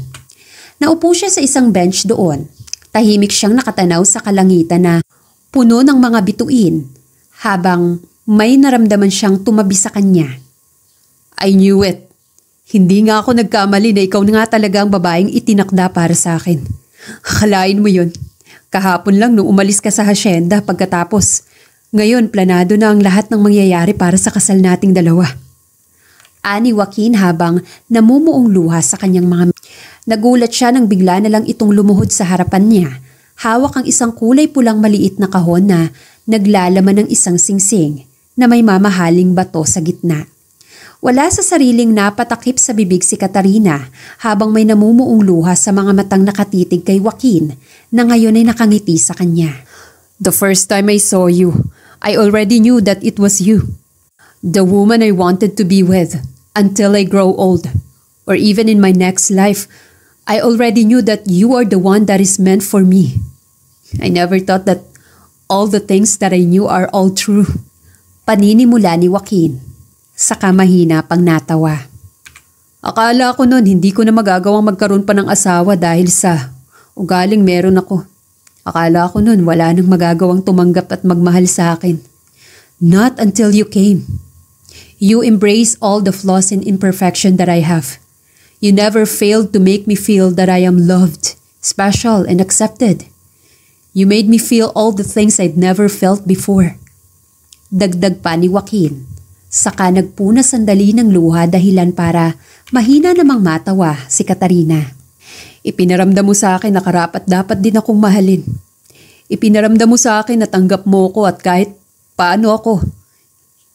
Naupo siya sa isang bench doon. Tahimik siyang nakatanaw sa kalangitan na puno ng mga bituin habang may naramdaman siyang tumabi sa kanya. I knew it, hindi nga ako nagkamali na ikaw na nga talaga ang babaeng itinakda para sa akin. Akalain mo yon. Kahapon lang nung umalis ka sa hasyenda pagkatapos. Ngayon planado na ang lahat ng mangyayari para sa kasal nating dalawa. Ani Joaquin habang namumuong luha sa kanyang mga... Nagulat siya nang bigla na lang itong lumuhod sa harapan niya. Hawak ang isang kulay pulang maliit na kahon na naglalaman ng isang singsing na may mamahaling bato sa gitna. Wala sa sariling napatakip sa bibig si Katarina habang may namumuong luha sa mga matang nakatitig kay Joaquin na ngayon ay nakangiti sa kanya. The first time I saw you, I already knew that it was you. The woman I wanted to be with until I grow old or even in my next life, I already knew that you are the one that is meant for me. I never thought that all the things that I knew are all true. Paninimula ni Joaquin sa kamahina pang natawa. Akala ko noon hindi ko na magagawang magkaroon pa ng asawa dahil sa ugaling meron ako. Akala ko noon wala nang magagawang tumanggap at magmahal sa akin. Not until you came. You embrace all the flaws and imperfection that I have. You never failed to make me feel that I am loved, special, and accepted. You made me feel all the things I'd never felt before. Dagdag pa ni Joaquin. Saka nagpuna sandali ng luha dahilan para mahina namang matawa si Katarina. Ipinaramdam mo sa akin na karapat dapat din akong mahalin. Ipinaramdam mo sa akin na tanggap mo ko at kahit paano ako.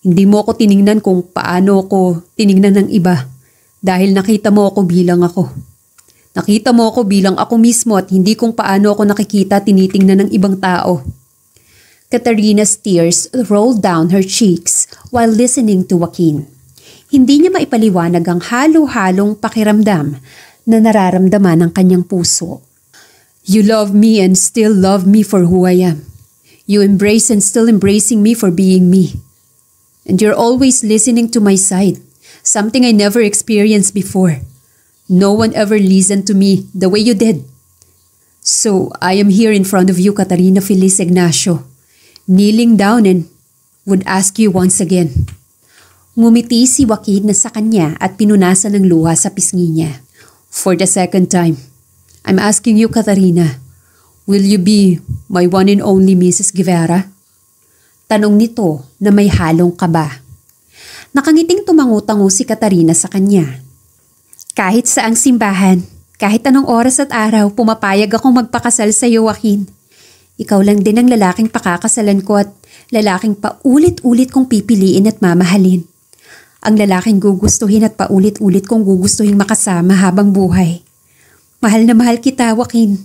Hindi mo ako tiningnan kung paano ako tiningnan ng iba dahil nakita mo ako bilang ako. Nakita mo ako bilang ako mismo at hindi kung paano ako nakikita tinitingnan ng ibang tao. Katarina's tears rolled down her cheeks while listening to Joaquin. Hindi niya maipaliwanag ang halo-halong pakiramdam na nararamdaman ng kanyang puso. You love me and still love me for who I am. You embrace and still embracing me for being me. And you're always listening to my side, something I never experienced before. No one ever listened to me the way you did. So, I am here in front of you, Katarina Feliz Ignacio kneeling down and would ask you once again. Ngumiti si Joaquin na sa kanya at pinunasan ng luha sa pisngi niya. For the second time, I'm asking you, Katarina, will you be my one and only Mrs. Guevara? Tanong nito na may halong kaba. Nakangiting tumangutango si Katarina sa kanya. Kahit sa ang simbahan, kahit anong oras at araw, pumapayag akong magpakasal sa iyo, Joaquin. Ikaw lang din ang lalaking pakakasalan ko at lalaking paulit-ulit kong pipiliin at mamahalin. Ang lalaking gugustuhin at paulit-ulit kong gugustuhin makasama habang buhay. Mahal na mahal kita, Joaquin.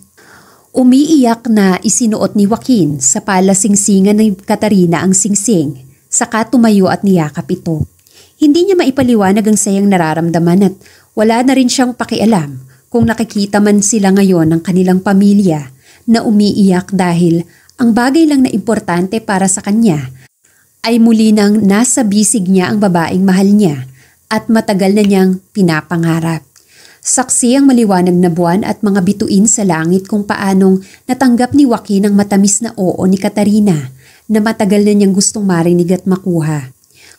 Umiiyak na isinuot ni Joaquin sa palasingsingan ni Katarina ang singsing, saka tumayo at niyakap ito. Hindi niya maipaliwanag ang sayang nararamdaman at wala na rin siyang pakialam kung nakikita man sila ngayon ng kanilang pamilya na umiiyak dahil ang bagay lang na importante para sa kanya ay muli nang nasa bisig niya ang babaeng mahal niya at matagal na niyang pinapangarap. Saksi ang maliwanag na buwan at mga bituin sa langit kung paanong natanggap ni Joaquin ang matamis na oo ni Katarina na matagal na niyang gustong marinig at makuha.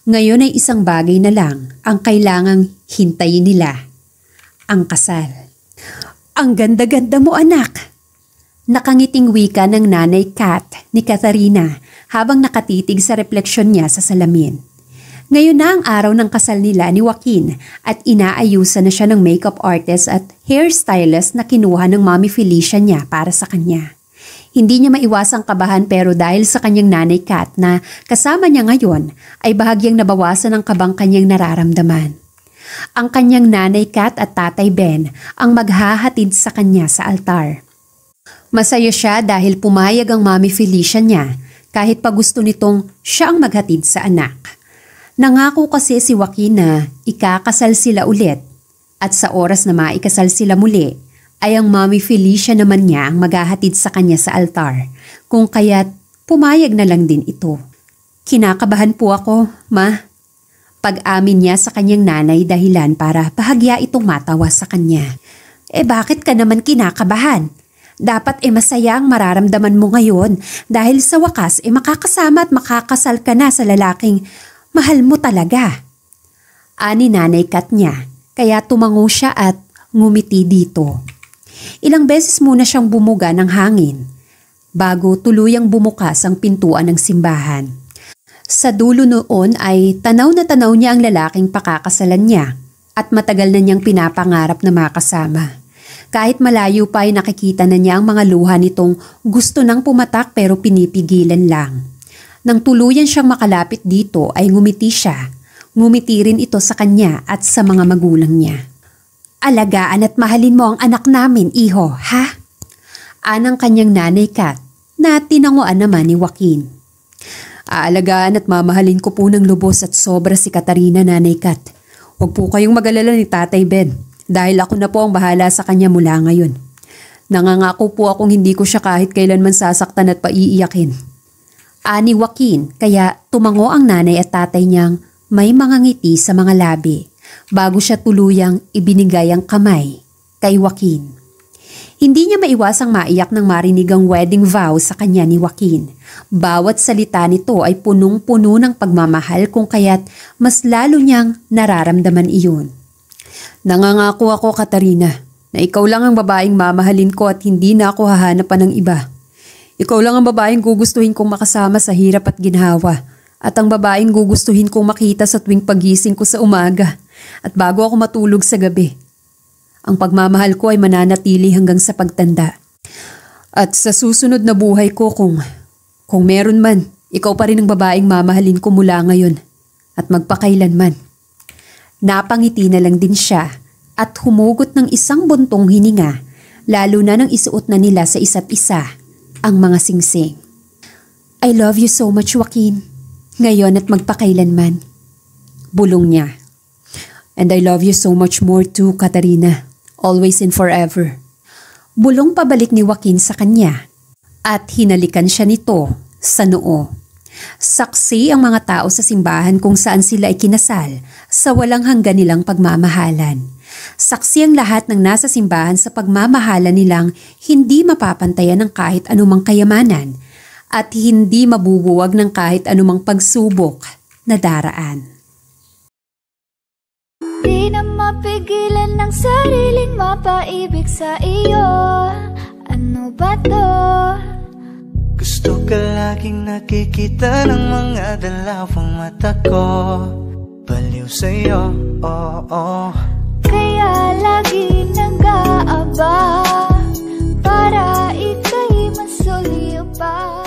Ngayon ay isang bagay na lang ang kailangang hintayin nila. Ang kasal. Ang ganda-ganda mo anak! Nakangiting wika ng nanay Kat ni Katharina habang nakatitig sa refleksyon niya sa salamin. Ngayon na ang araw ng kasal nila ni Joaquin at inaayusan na siya ng makeup artist at hairstylist na kinuha ng Mommy Felicia niya para sa kanya. Hindi niya maiwasang kabahan pero dahil sa kanyang nanay Kat na kasama niya ngayon ay bahagyang nabawasan ang kabang kanyang nararamdaman. Ang kanyang nanay Kat at tatay Ben ang maghahatid sa kanya sa altar. Masaya siya dahil pumayag ang Mami Felicia niya kahit pa gusto nitong siya ang maghatid sa anak. Nangako kasi si Joaquin na ikakasal sila ulit at sa oras na maikasal sila muli ay ang Mami Felicia naman niya ang maghahatid sa kanya sa altar kung kaya't pumayag na lang din ito. Kinakabahan po ako, ma. Pag-amin niya sa kanyang nanay dahilan para pahagya itong matawa sa kanya. Eh bakit ka naman kinakabahan? Dapat e masaya ang mararamdaman mo ngayon dahil sa wakas e makakasama at makakasal ka na sa lalaking mahal mo talaga. Ani nanay kat niya, kaya tumango siya at ngumiti dito. Ilang beses muna siyang bumuga ng hangin bago tuluyang bumukas ang pintuan ng simbahan. Sa dulo noon ay tanaw na tanaw niya ang lalaking pakakasalan niya at matagal na niyang pinapangarap na makasama. Kahit malayo pa ay nakikita na niya ang mga luha nitong gusto nang pumatak pero pinipigilan lang. Nang tuluyan siyang makalapit dito ay ngumiti siya. Ngumiti rin ito sa kanya at sa mga magulang niya. Alagaan at mahalin mo ang anak namin, iho, ha? Anang kanyang nanay Kat na tinanguan naman ni Joaquin. Aalagaan at mamahalin ko po ng lubos at sobra si Katarina Nanay Kat. Huwag po kayong magalala ni Tatay Ben. Dahil ako na po ang bahala sa kanya mula ngayon. Nangangako po akong hindi ko siya kahit kailanman sasaktan at paiiyakin. Ani Joaquin, kaya tumango ang nanay at tatay niyang may mga ngiti sa mga labi bago siya tuluyang ibinigay ang kamay kay Joaquin. Hindi niya maiwasang maiyak nang marinig ang wedding vow sa kanya ni Joaquin. Bawat salita nito ay punong-puno ng pagmamahal kung kaya't mas lalo niyang nararamdaman iyon. Nangangako ako, Katarina, na ikaw lang ang babaeng mamahalin ko at hindi na ako hahanap ng iba. Ikaw lang ang babaeng gugustuhin kong makasama sa hirap at ginhawa at ang babaeng gugustuhin kong makita sa tuwing pagising ko sa umaga at bago ako matulog sa gabi. Ang pagmamahal ko ay mananatili hanggang sa pagtanda. At sa susunod na buhay ko kung, kung meron man, ikaw pa rin ang babaeng mamahalin ko mula ngayon at magpakailanman. Napangiti na lang din siya at humugot ng isang buntong hininga lalo na nang isuot na nila sa isa't isa ang mga singsing. I love you so much Joaquin, ngayon at magpakailanman. Bulong niya. And I love you so much more too Katarina, always and forever. Bulong pabalik ni Joaquin sa kanya at hinalikan siya nito sa noo. Saksi ang mga tao sa simbahan kung saan sila ikinasal sa walang hanggan nilang pagmamahalan. Saksi ang lahat ng nasa simbahan sa pagmamahalan nilang hindi mapapantayan ng kahit anumang kayamanan at hindi mabubuwag ng kahit anumang pagsubok na daraan. Di na mapigilan ng sariling mapaibig sa iyo Ano ba to? Gusto ka laging nakikita ng mga dalawang mata ko Baliw sa'yo, oo oh, oh. Kaya lagi nang gaaba Para ika'y masuliyo pa